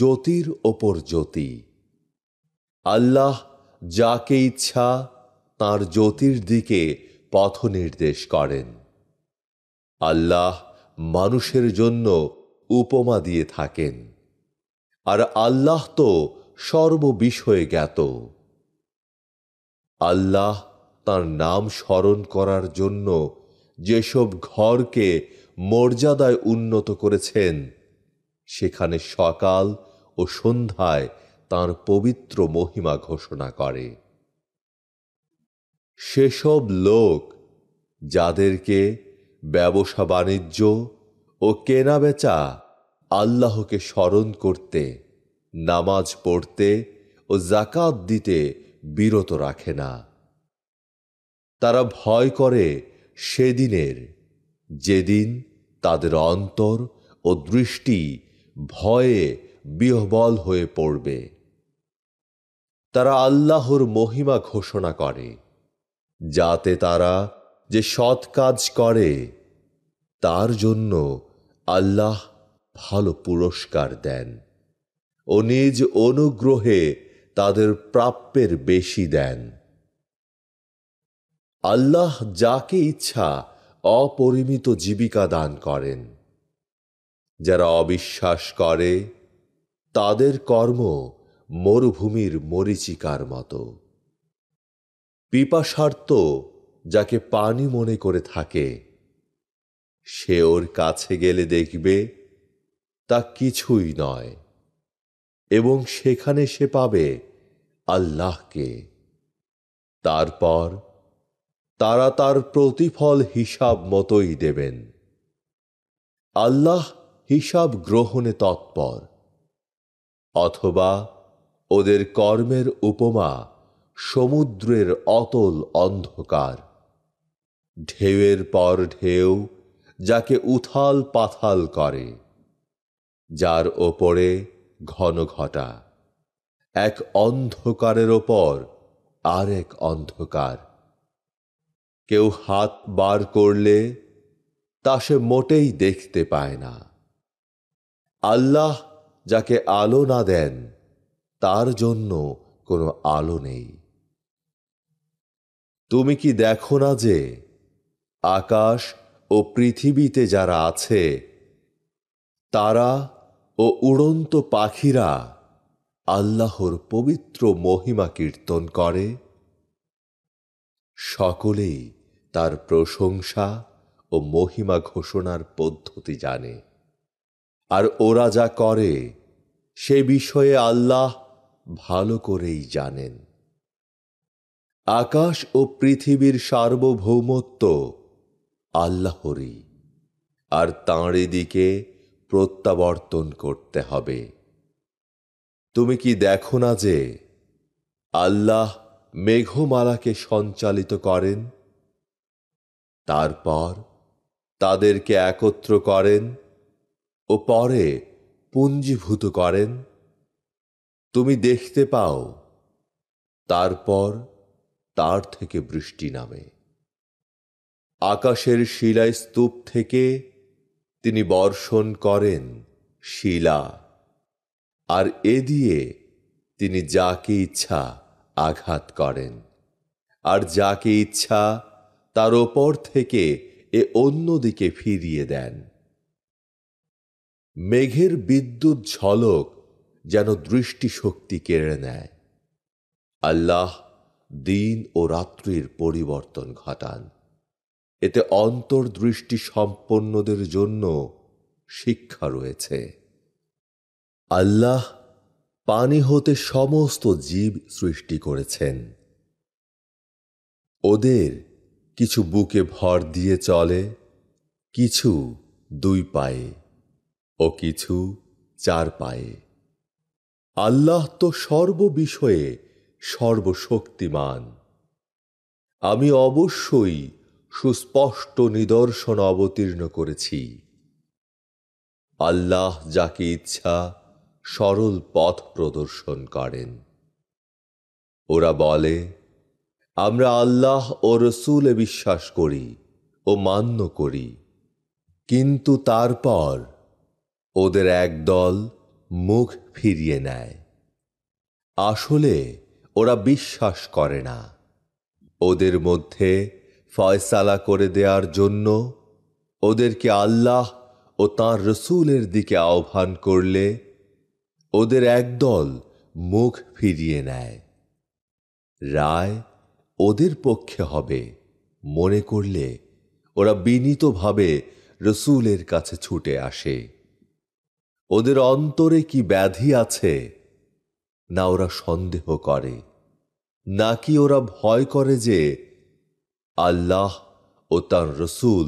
জ্যোতির ওপর জ্যোতি আল্লাহ যাকে ইচ্ছা তার জ্যোতির দিকে পথ নির্দেশ করেন আল্লাহ মানুষের জন্য উপমা দিয়ে থাকেন আর আল্লাহ তো সর্ববিষয়ে জ্ঞাত আল্লাহ তার নাম স্মরণ করার জন্য যেসব ঘরকে মর্যাদায় উন্নত করেছেন সেখানে সকাল ও সন্ধ্যায় তার পবিত্র মহিমা ঘোষণা করে সেসব লোক যাদেরকে ব্যবসা বাণিজ্য ও কেনা বেচা আল্লাহকে স্মরণ করতে নামাজ পড়তে ও জাকাত দিতে বিরত রাখে না তারা ভয় করে সেদিনের যেদিন তাদের অন্তর ও দৃষ্টি ভয়ে বিহবল হয়ে পড়বে তারা আল্লাহর মহিমা ঘোষণা করে যাতে তারা যে সৎ কাজ করে তার জন্য আল্লাহ ভালো পুরস্কার দেন ও নিজ অনুগ্রহে তাদের প্রাপ্যের বেশি দেন আল্লাহ যাকে ইচ্ছা অপরিমিত জীবিকা দান করেন যারা অবিশ্বাস করে তাদের কর্ম মরুভূমির মরিচিকার মতো পিপাসার্ত যাকে পানি মনে করে থাকে সে ওর কাছে গেলে দেখবে তা কিছুই নয় এবং সেখানে সে পাবে আল্লাহকে তারপর তারা তার প্রতিফল হিসাব মতোই দেবেন আল্লাহ হিসাব গ্রহণে তৎপর অথবা ওদের কর্মের উপমা সমুদ্রের অতল অন্ধকার ঢেউয়ের পর ঢেউ যাকে উথাল পাথাল করে যার ওপরে ঘন ঘটা এক অন্ধকারের ওপর আর এক অন্ধকার কেউ হাত বার করলে তা সে মোটেই দেখতে পায় না আল্লাহ যাকে আলো না দেন তার জন্য কোনো আলো নেই তুমি কি দেখো না যে আকাশ ও পৃথিবীতে যারা আছে তারা ও উড়ন্ত পাখিরা আল্লাহর পবিত্র মহিমা কীর্তন করে সকলেই তার প্রশংসা ও মহিমা ঘোষণার পদ্ধতি জানে আর ওরা যা করে সে বিষয়ে আল্লাহ ভালো করেই জানেন আকাশ ও পৃথিবীর সার্বভৌমত্ব আল্লাহরই আর তাঁর দিকে প্রত্যাবর্তন করতে হবে তুমি কি দেখো না যে আল্লাহ মেঘমালাকে সঞ্চালিত করেন তারপর তাদেরকে একত্র করেন ও পরে পুঞ্জীভূত করেন তুমি দেখতে পাও তারপর তার থেকে বৃষ্টি নামে আকাশের শিলায় স্তূপ থেকে তিনি বর্ষণ করেন শিলা আর এ দিয়ে তিনি যাকে ইচ্ছা আঘাত করেন আর যাকে ইচ্ছা তার ওপর থেকে এ অন্যদিকে ফিরিয়ে দেন মেঘের বিদ্যুৎ ঝলক যেন দৃষ্টিশক্তি কেড়ে নেয় আল্লাহ দিন ও রাত্রির পরিবর্তন ঘটান এতে অন্তর্দৃষ্টি সম্পন্নদের জন্য শিক্ষা রয়েছে আল্লাহ পানি হতে সমস্ত জীব সৃষ্টি করেছেন ওদের কিছু বুকে ভর দিয়ে চলে কিছু দুই পায়ে ও কিছু চার পায়ে আল্লাহ তো সর্ববিষয়ে সর্বশক্তিমান আমি অবশ্যই সুস্পষ্ট নিদর্শন অবতীর্ণ করেছি আল্লাহ যাকে ইচ্ছা সরল পথ প্রদর্শন করেন ওরা বলে আমরা আল্লাহ ও রসুলে বিশ্বাস করি ও মান্য করি কিন্তু তারপর ওদের একদল মুখ ফিরিয়ে নেয় আসলে ওরা বিশ্বাস করে না ওদের মধ্যে ফয়সালা করে দেওয়ার জন্য ওদেরকে আল্লাহ ও তাঁর রসুলের দিকে আহ্বান করলে ওদের একদল মুখ ফিরিয়ে নেয় রায় ওদের পক্ষে হবে মনে করলে ওরা বিনীতভাবে রসুলের কাছে ছুটে আসে ওদের অন্তরে কি ব্যাধি আছে না ওরা সন্দেহ করে নাকি ওরা ভয় করে যে আল্লাহ ও তার রসুল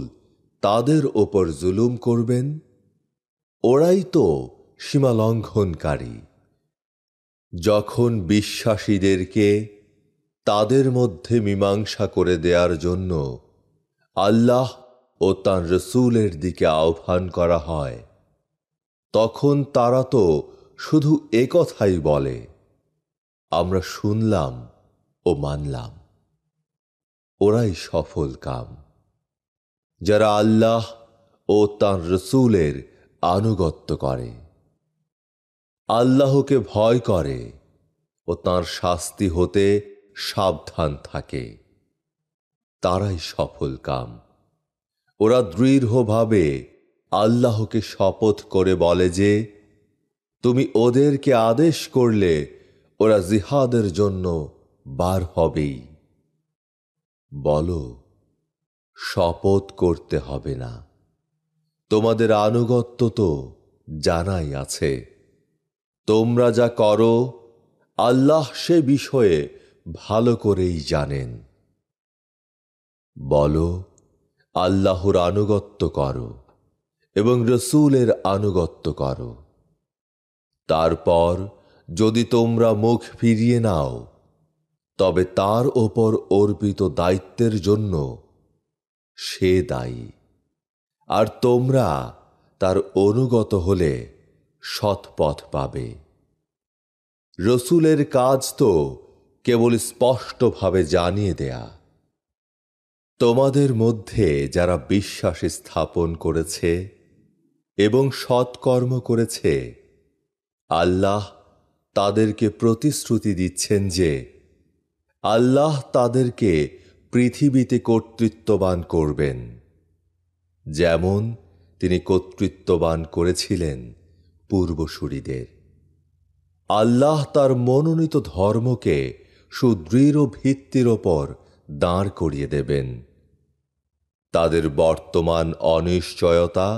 তাদের ওপর জুলুম করবেন ওরাই তো সীমালঙ্ঘনকারী যখন বিশ্বাসীদেরকে তাদের মধ্যে মীমাংসা করে দেওয়ার জন্য আল্লাহ ও তাঁর রসুলের দিকে আহ্বান করা হয় তখন তারা তো শুধু কথাই বলে আমরা শুনলাম ও মানলাম ওরাই সফল কাম যারা আল্লাহ ও তাঁর রসুলের আনুগত্য করে আল্লাহকে ভয় করে ও তাঁর শাস্তি হতে সাবধান থাকে তারাই সফল কাম ওরা দৃঢ়ভাবে আল্লাহকে শপথ করে বলে যে তুমি ওদেরকে আদেশ করলে ওরা জিহাদের জন্য বার হবেই বলো শপথ করতে হবে না তোমাদের আনুগত্য তো জানাই আছে তোমরা যা করো আল্লাহ সে বিষয়ে ভালো করেই জানেন বলো আল্লাহর আনুগত্য করো এবং রসুলের আনুগত্য করো তারপর যদি তোমরা মুখ ফিরিয়ে নাও তবে তার ওপর অর্পিত দায়িত্বের জন্য সে দায়ী আর তোমরা তার অনুগত হলে সৎপথ পাবে রসুলের কাজ তো কেবল স্পষ্টভাবে জানিয়ে দেয়া তোমাদের মধ্যে যারা বিশ্বাস স্থাপন করেছে এবং সৎকর্ম করেছে আল্লাহ তাদেরকে প্রতিশ্রুতি দিচ্ছেন যে আল্লাহ তাদেরকে পৃথিবীতে কর্তৃত্ববান করবেন যেমন তিনি কর্তৃত্ববান করেছিলেন পূর্বসূরিদের আল্লাহ তার মনোনীত ধর্মকে সুদৃঢ় ভিত্তির ওপর দাঁড় করিয়ে দেবেন তাদের বর্তমান অনিশ্চয়তা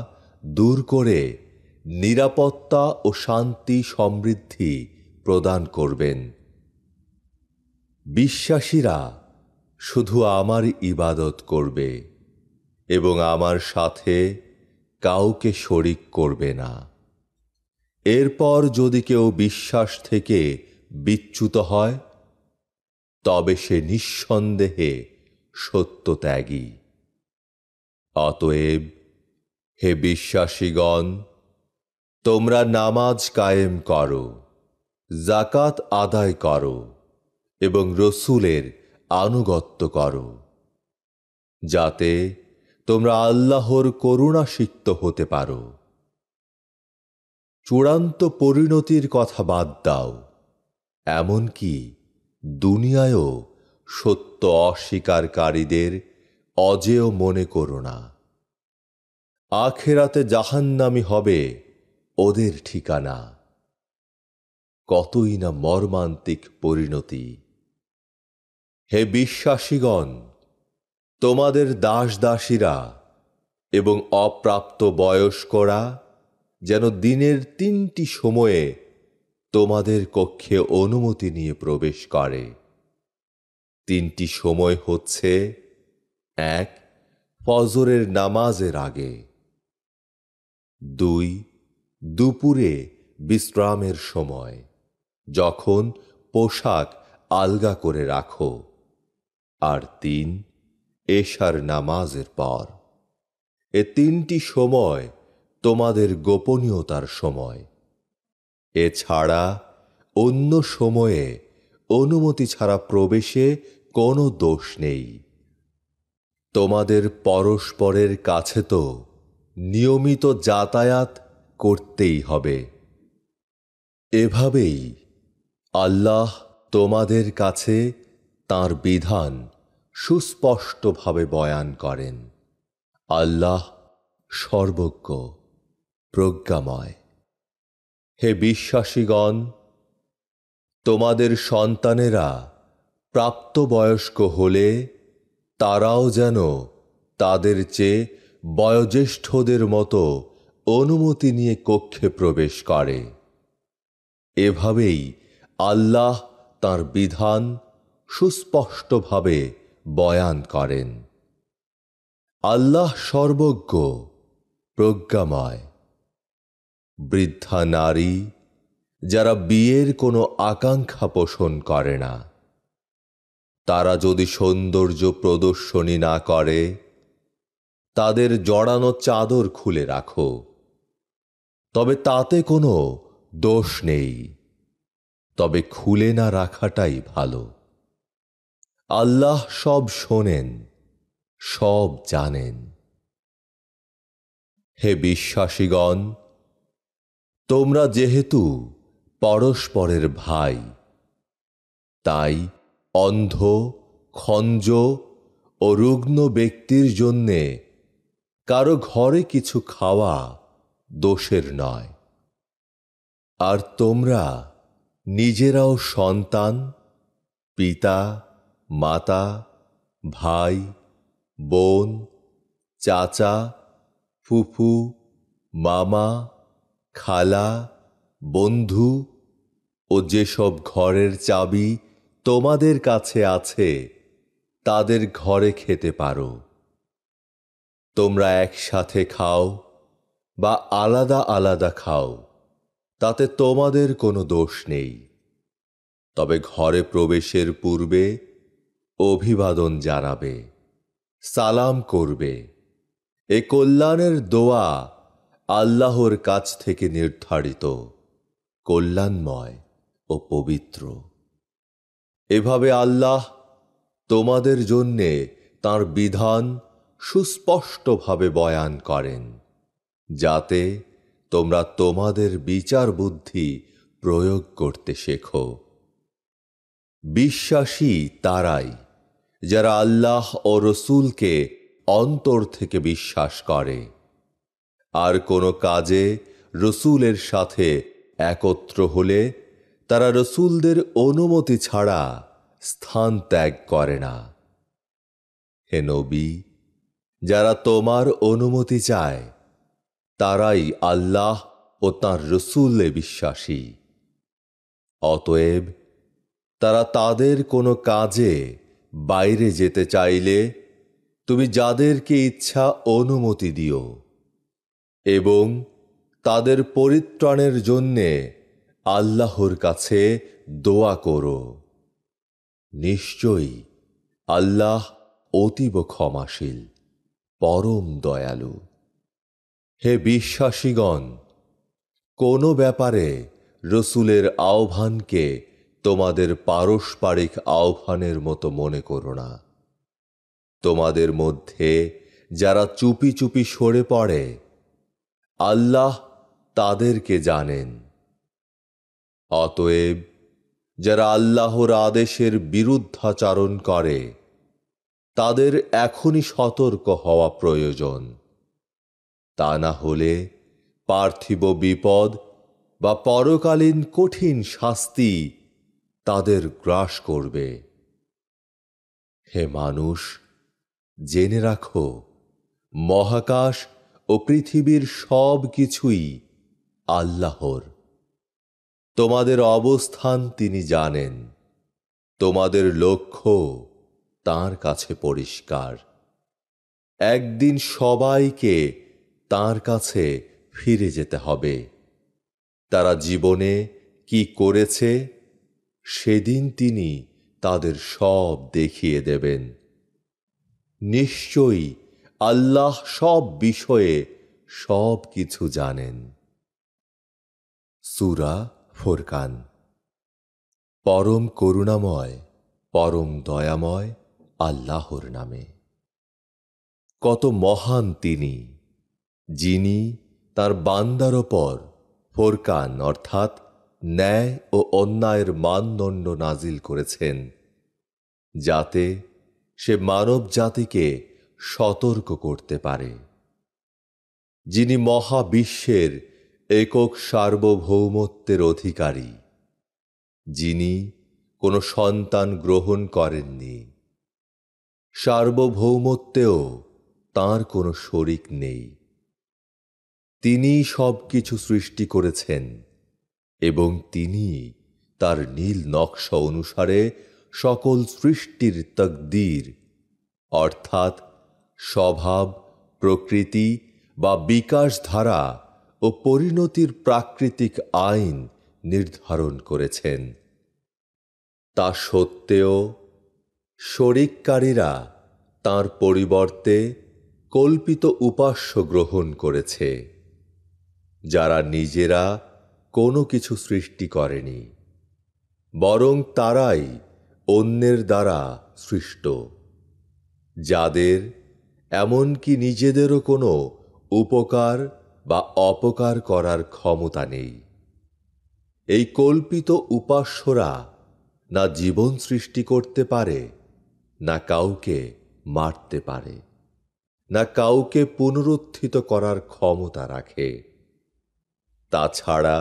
দূর করে নিরাপত্তা ও শান্তি সমৃদ্ধি প্রদান করবেন বিশ্বাসীরা শুধু আমার ইবাদত করবে এবং আমার সাথে কাউকে শরিক করবে না এরপর যদি কেউ বিশ্বাস থেকে বিচ্যুত হয় তবে সে নিঃসন্দেহে সত্যত্যাগী অতএব হে বিশ্বাসীগণ তোমরা নামাজ কায়েম করো জাকাত আদায় করো এবং রসুলের আনুগত্য করো যাতে তোমরা আল্লাহর করুণাসিক্ত হতে পারো চূড়ান্ত পরিণতির কথা বাদ দাও এমনকি দুনিয়ায়ও সত্য অস্বীকারীদের অজেয় মনে করো না আখেরাতে জাহান্নামি হবে ওদের ঠিকানা কতই না মর্মান্তিক পরিণতি হে বিশ্বাসীগণ তোমাদের দাস দাসীরা এবং অপ্রাপ্ত বয়স্করা যেন দিনের তিনটি সময়ে তোমাদের কক্ষে অনুমতি নিয়ে প্রবেশ করে তিনটি সময় হচ্ছে এক ফজরের নামাজের আগে দুই দুপুরে বিশ্রামের সময় যখন পোশাক আলগা করে রাখো আর তিন এশার নামাজের পর এ তিনটি সময় তোমাদের গোপনীয়তার সময় এছাড়া অন্য সময়ে অনুমতি ছাড়া প্রবেশে কোনো দোষ নেই তোমাদের পরস্পরের কাছে তো নিয়মিত যাতায়াত করতেই হবে এভাবেই আল্লাহ তোমাদের কাছে তার বিধান সুস্পষ্টভাবে বয়ান করেন আল্লাহ সর্বজ্ঞ প্রজ্ঞাময় হে বিশ্বাসীগণ তোমাদের সন্তানেরা প্রাপ্তবয়স্ক হলে তারাও যেন তাদের চেয়ে বয়োজ্যেষ্ঠদের মতো অনুমতি নিয়ে কক্ষে প্রবেশ করে এভাবেই আল্লাহ তার বিধান সুস্পষ্টভাবে বয়ান করেন আল্লাহ সর্বজ্ঞ প্রজ্ঞাময় বৃদ্ধা নারী যারা বিয়ের কোনো আকাঙ্ক্ষা পোষণ করে না তারা যদি সৌন্দর্য প্রদর্শনী না করে তাদের জড়ানো চাদর খুলে রাখো তবে তাতে কোনো দোষ নেই তবে খুলে না রাখাটাই ভালো আল্লাহ সব শোনেন সব জানেন হে বিশ্বাসীগণ তোমরা যেহেতু পরস্পরের ভাই তাই অন্ধ খঞ্জ ও রুগ্ন ব্যক্তির জন্যে কারো ঘরে কিছু খাওয়া দোষের নয় আর তোমরা নিজেরাও সন্তান পিতা মাতা ভাই বোন চাচা ফুফু মামা খালা বন্ধু ও যেসব ঘরের চাবি তোমাদের কাছে আছে তাদের ঘরে খেতে পারো তোমরা একসাথে খাও বা আলাদা আলাদা খাও তাতে তোমাদের কোনো দোষ নেই তবে ঘরে প্রবেশের পূর্বে অভিবাদন জানাবে সালাম করবে এ কল্যাণের দোয়া আল্লাহর কাছ থেকে নির্ধারিত কল্যাণময় ও পবিত্র এভাবে আল্লাহ তোমাদের জন্যে তার বিধান সুস্পষ্টভাবে বয়ান করেন যাতে তোমরা তোমাদের বিচার বুদ্ধি প্রয়োগ করতে শেখো বিশ্বাসী তারাই যারা আল্লাহ ও রসুলকে অন্তর থেকে বিশ্বাস করে আর কোনো কাজে রসুলের সাথে একত্র হলে তারা রসুলদের অনুমতি ছাড়া স্থান ত্যাগ করে না হে নবী যারা তোমার অনুমতি চায় তারাই আল্লাহ ও তাঁর রসুলে বিশ্বাসী অতএব তারা তাদের কোনো কাজে বাইরে যেতে চাইলে তুমি যাদেরকে ইচ্ছা অনুমতি দিও এবং তাদের পরিত্রাণের জন্যে আল্লাহর কাছে দোয়া করো নিশ্চয়ই আল্লাহ অতীব ক্ষমাশীল পরম দয়ালু হে বিশ্বাসীগণ কোন ব্যাপারে রসুলের আহ্বানকে তোমাদের পারস্পরিক আহ্বানের মতো মনে করো না তোমাদের মধ্যে যারা চুপি চুপি সরে পড়ে আল্লাহ তাদেরকে জানেন অতএব যারা আল্লাহর আদেশের বিরুদ্ধাচারণ করে তাদের এখনই সতর্ক হওয়া প্রয়োজন তা না হলে পার্থিব বিপদ বা পরকালীন কঠিন শাস্তি তাদের গ্রাস করবে হে মানুষ জেনে রাখো মহাকাশ ও পৃথিবীর সব কিছুই আল্লাহর তোমাদের অবস্থান তিনি জানেন তোমাদের লক্ষ্য তার কাছে পরিষ্কার একদিন সবাইকে তার কাছে ফিরে যেতে হবে তারা জীবনে কি করেছে সেদিন তিনি তাদের সব দেখিয়ে দেবেন নিশ্চয়ই আল্লাহ সব বিষয়ে সব কিছু জানেন সুরা ফোরকান পরম করুণাময় পরম দয়াময় আল্লাহর নামে কত মহান তিনি যিনি তার বান্দার ওপর ফোরকান অর্থাৎ ন্যায় ও অন্যায়ের মানদণ্ড নাজিল করেছেন যাতে সে মানব জাতিকে সতর্ক করতে পারে যিনি মহাবিশ্বের একক সার্বভৌমত্বের অধিকারী যিনি কোনো সন্তান গ্রহণ করেননি সার্বভৌমত্বেও তার কোনো শরিক নেই তিনি সব কিছু সৃষ্টি করেছেন এবং তিনি তার নীল নকশা অনুসারে সকল সৃষ্টির তকদির অর্থাৎ স্বভাব প্রকৃতি বা বিকাশ ধারা ও পরিণতির প্রাকৃতিক আইন নির্ধারণ করেছেন তা সত্ত্বেও শরিককারীরা তাঁর পরিবর্তে কল্পিত উপাস্য গ্রহণ করেছে যারা নিজেরা কোনো কিছু সৃষ্টি করেনি বরং তারাই অন্যের দ্বারা সৃষ্ট যাদের এমনকি নিজেদেরও কোনো উপকার বা অপকার করার ক্ষমতা নেই এই কল্পিত উপাস্যরা না জীবন সৃষ্টি করতে পারে না কাউকে মারতে পারে না কাউকে পুনরুত্থিত করার ক্ষমতা রাখে তাছাড়া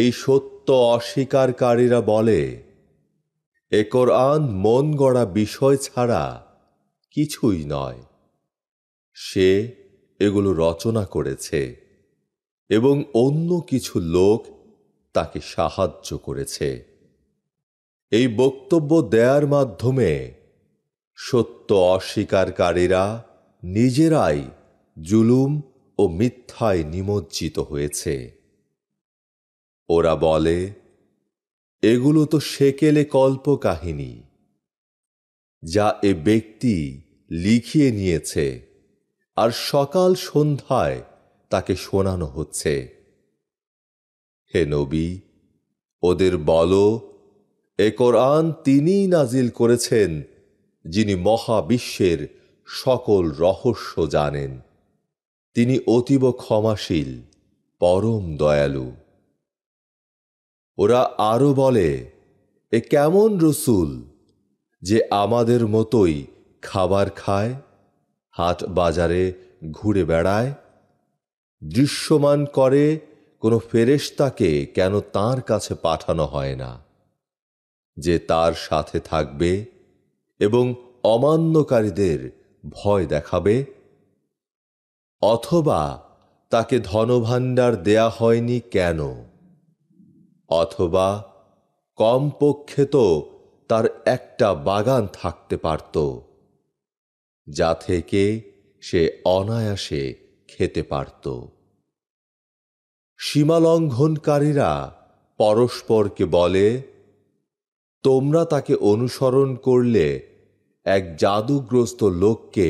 এই সত্য অস্বীকারীরা বলে একর আন মন গড়া বিষয় ছাড়া কিছুই নয় সে এগুলো রচনা করেছে এবং অন্য কিছু লোক তাকে সাহায্য করেছে এই বক্তব্য দেয়ার মাধ্যমে সত্য অস্বীকারীরা নিজেরাই জুলুম ও মিথ্যায় নিমজ্জিত হয়েছে ওরা বলে এগুলো তো সেকেলে কল্প কাহিনী যা এ ব্যক্তি লিখিয়ে নিয়েছে আর সকাল সন্ধ্যায় তাকে শোনানো হচ্ছে হে নবী ওদের বলো এ কোরআন তিনিই নাজিল করেছেন যিনি মহাবিশ্বের সকল রহস্য জানেন তিনি অতীব ক্ষমাশীল পরম দয়ালু ওরা আরও বলে এ কেমন রসুল যে আমাদের মতোই খাবার খায় হাট বাজারে ঘুরে বেড়ায় দৃশ্যমান করে কোনো ফেরেশতাকে কেন তার কাছে পাঠানো হয় না যে তার সাথে থাকবে এবং অমান্যকারীদের ভয় দেখাবে অথবা তাকে ধনভাণ্ডার দেয়া হয়নি কেন অথবা কমপক্ষে তো তার একটা বাগান থাকতে পারত যা থেকে সে অনায়াসে খেতে পারত সীমালঙ্ঘনকারীরা পরস্পরকে বলে তোমরা তাকে অনুসরণ করলে এক জাদুগ্রস্ত লোককে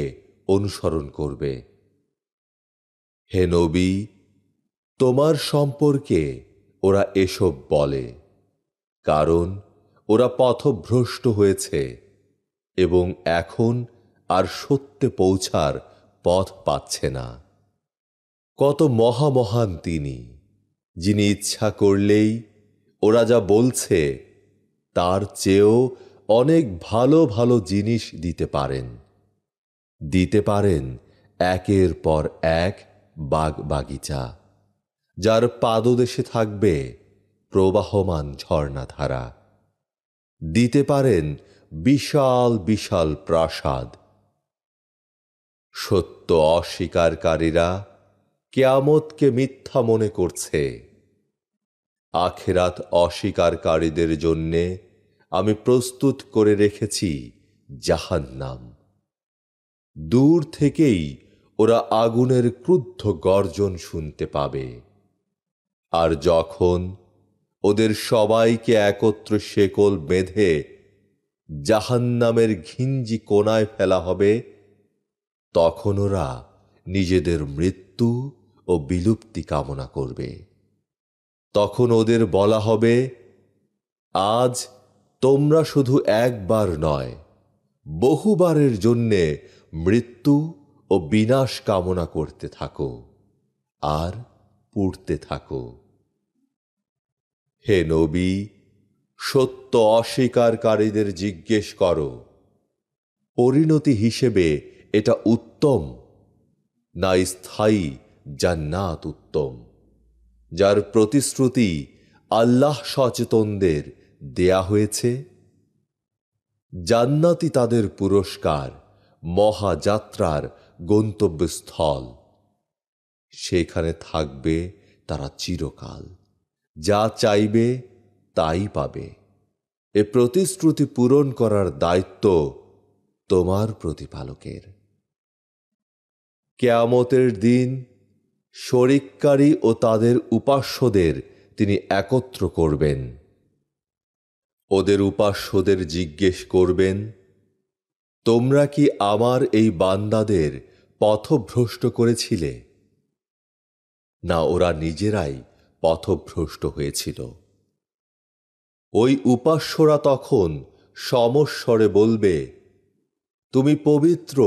অনুসরণ করবে হে নবী তোমার সম্পর্কে ওরা এসব বলে কারণ ওরা পথভ্রষ্ট হয়েছে এবং এখন আর সত্যে পৌঁছার পথ পাচ্ছে না কত মহামহান তিনি যিনি ইচ্ছা করলেই ওরা যা বলছে তার চেয়েও অনেক ভালো ভালো জিনিস দিতে পারেন দিতে পারেন একের পর এক বাগ বাগিচা যার পাদদেশে থাকবে প্রবাহমান ঝর্ণাধারা দিতে পারেন বিশাল বিশাল প্রাসাদ সত্য অস্বীকারীরা কেয়ামতকে মিথ্যা মনে করছে আখেরাত অস্বীকারীদের জন্যে আমি প্রস্তুত করে রেখেছি জাহান নাম দূর থেকেই ওরা আগুনের ক্রুদ্ধ গর্জন শুনতে পাবে আর যখন ওদের সবাইকে একত্র শেকল বেঁধে জাহান্নামের ঘিঞ্জি কোনায় ফেলা হবে তখন ওরা নিজেদের মৃত্যু ও বিলুপ্তি কামনা করবে তখন ওদের বলা হবে আজ তোমরা শুধু একবার নয় বহুবারের জন্যে মৃত্যু ও বিনাশ কামনা করতে থাকো আর পুড়তে থাকো হে নবী সত্য অস্বীকারীদের জিজ্ঞেস করো পরিণতি হিসেবে এটা উত্তম না স্থায়ী জান্নাত উত্তম যার প্রতিশ্রুতি আল্লাহ সচেতনদের দেয়া হয়েছে জান্নাতি তাদের পুরস্কার মহাযাত্রার গন্তব্যস্থল সেখানে থাকবে তারা চিরকাল যা চাইবে তাই পাবে এ প্রতিশ্রুতি পূরণ করার দায়িত্ব তোমার প্রতিপালকের কেয়ামতের দিন শরিককারী ও তাদের উপাস্যদের তিনি একত্র করবেন ওদের উপাস্যদের জিজ্ঞেস করবেন তোমরা কি আমার এই বান্দাদের পথভ্রষ্ট করেছিলে না ওরা নিজেরাই পথভ্রষ্ট হয়েছিল ওই উপাস্যরা তখন সমস্বরে বলবে তুমি পবিত্র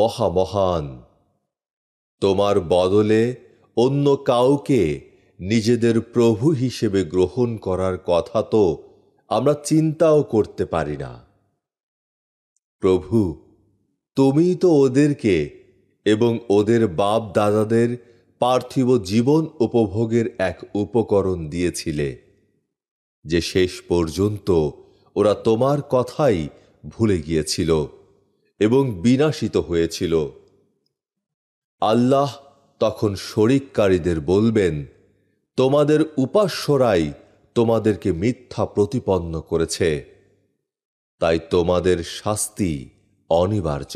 মহামহান তোমার বদলে অন্য কাউকে নিজেদের প্রভু হিসেবে গ্রহণ করার কথা তো আমরা চিন্তাও করতে পারি না প্রভু তুমি তো ওদেরকে এবং ওদের বাপ দাদাদের পার্থিব জীবন উপভোগের এক উপকরণ দিয়েছিলে যে শেষ পর্যন্ত ওরা তোমার কথাই ভুলে গিয়েছিল এবং বিনাশিত হয়েছিল আল্লাহ তখন শরিককারীদের বলবেন তোমাদের উপাস্যরাই তোমাদেরকে মিথ্যা প্রতিপন্ন করেছে তাই তোমাদের শাস্তি অনিবার্য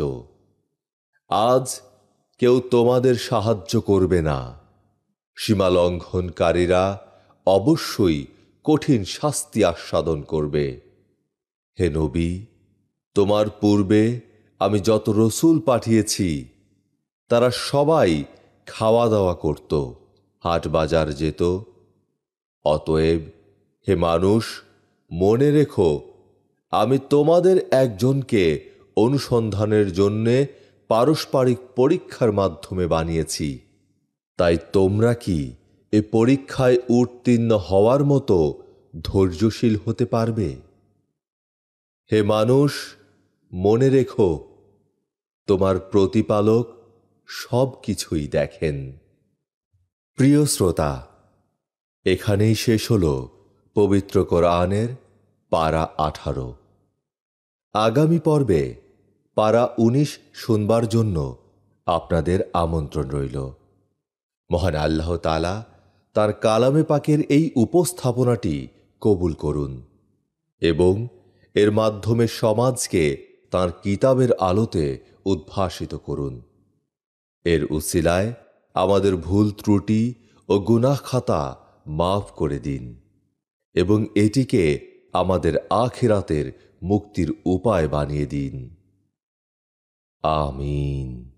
আজ কেউ তোমাদের সাহায্য করবে না সীমা লঙ্ঘনকারীরা অবশ্যই কঠিন শাস্তি আস্বাদন করবে হে নবী তোমার পূর্বে আমি যত রসুল পাঠিয়েছি তারা সবাই খাওয়া দাওয়া করত হাট বাজার যেত অতএব হে মানুষ মনে রেখো আমি তোমাদের একজনকে অনুসন্ধানের জন্যে পারস্পরিক পরীক্ষার মাধ্যমে বানিয়েছি তাই তোমরা কি এ পরীক্ষায় উত্তীর্ণ হওয়ার মতো ধৈর্যশীল হতে পারবে হে মানুষ মনে রেখো তোমার প্রতিপালক সব কিছুই দেখেন প্রিয় শ্রোতা এখানেই শেষ হলো পবিত্র কোরআনের পারা আঠারো আগামী পর্বে পারা উনিশ শুনবার জন্য আপনাদের আমন্ত্রণ রইল মহান আল্লাহ তালা তার কালামে পাকের এই উপস্থাপনাটি কবুল করুন এবং এর মাধ্যমে সমাজকে তার কিতাবের আলোতে উদ্ভাসিত করুন এর উসিলায় আমাদের ভুল ত্রুটি ও গুনাহ খাতা মাফ করে দিন এবং এটিকে আমাদের আখেরাতের মুক্তির উপায় বানিয়ে দিন আমিন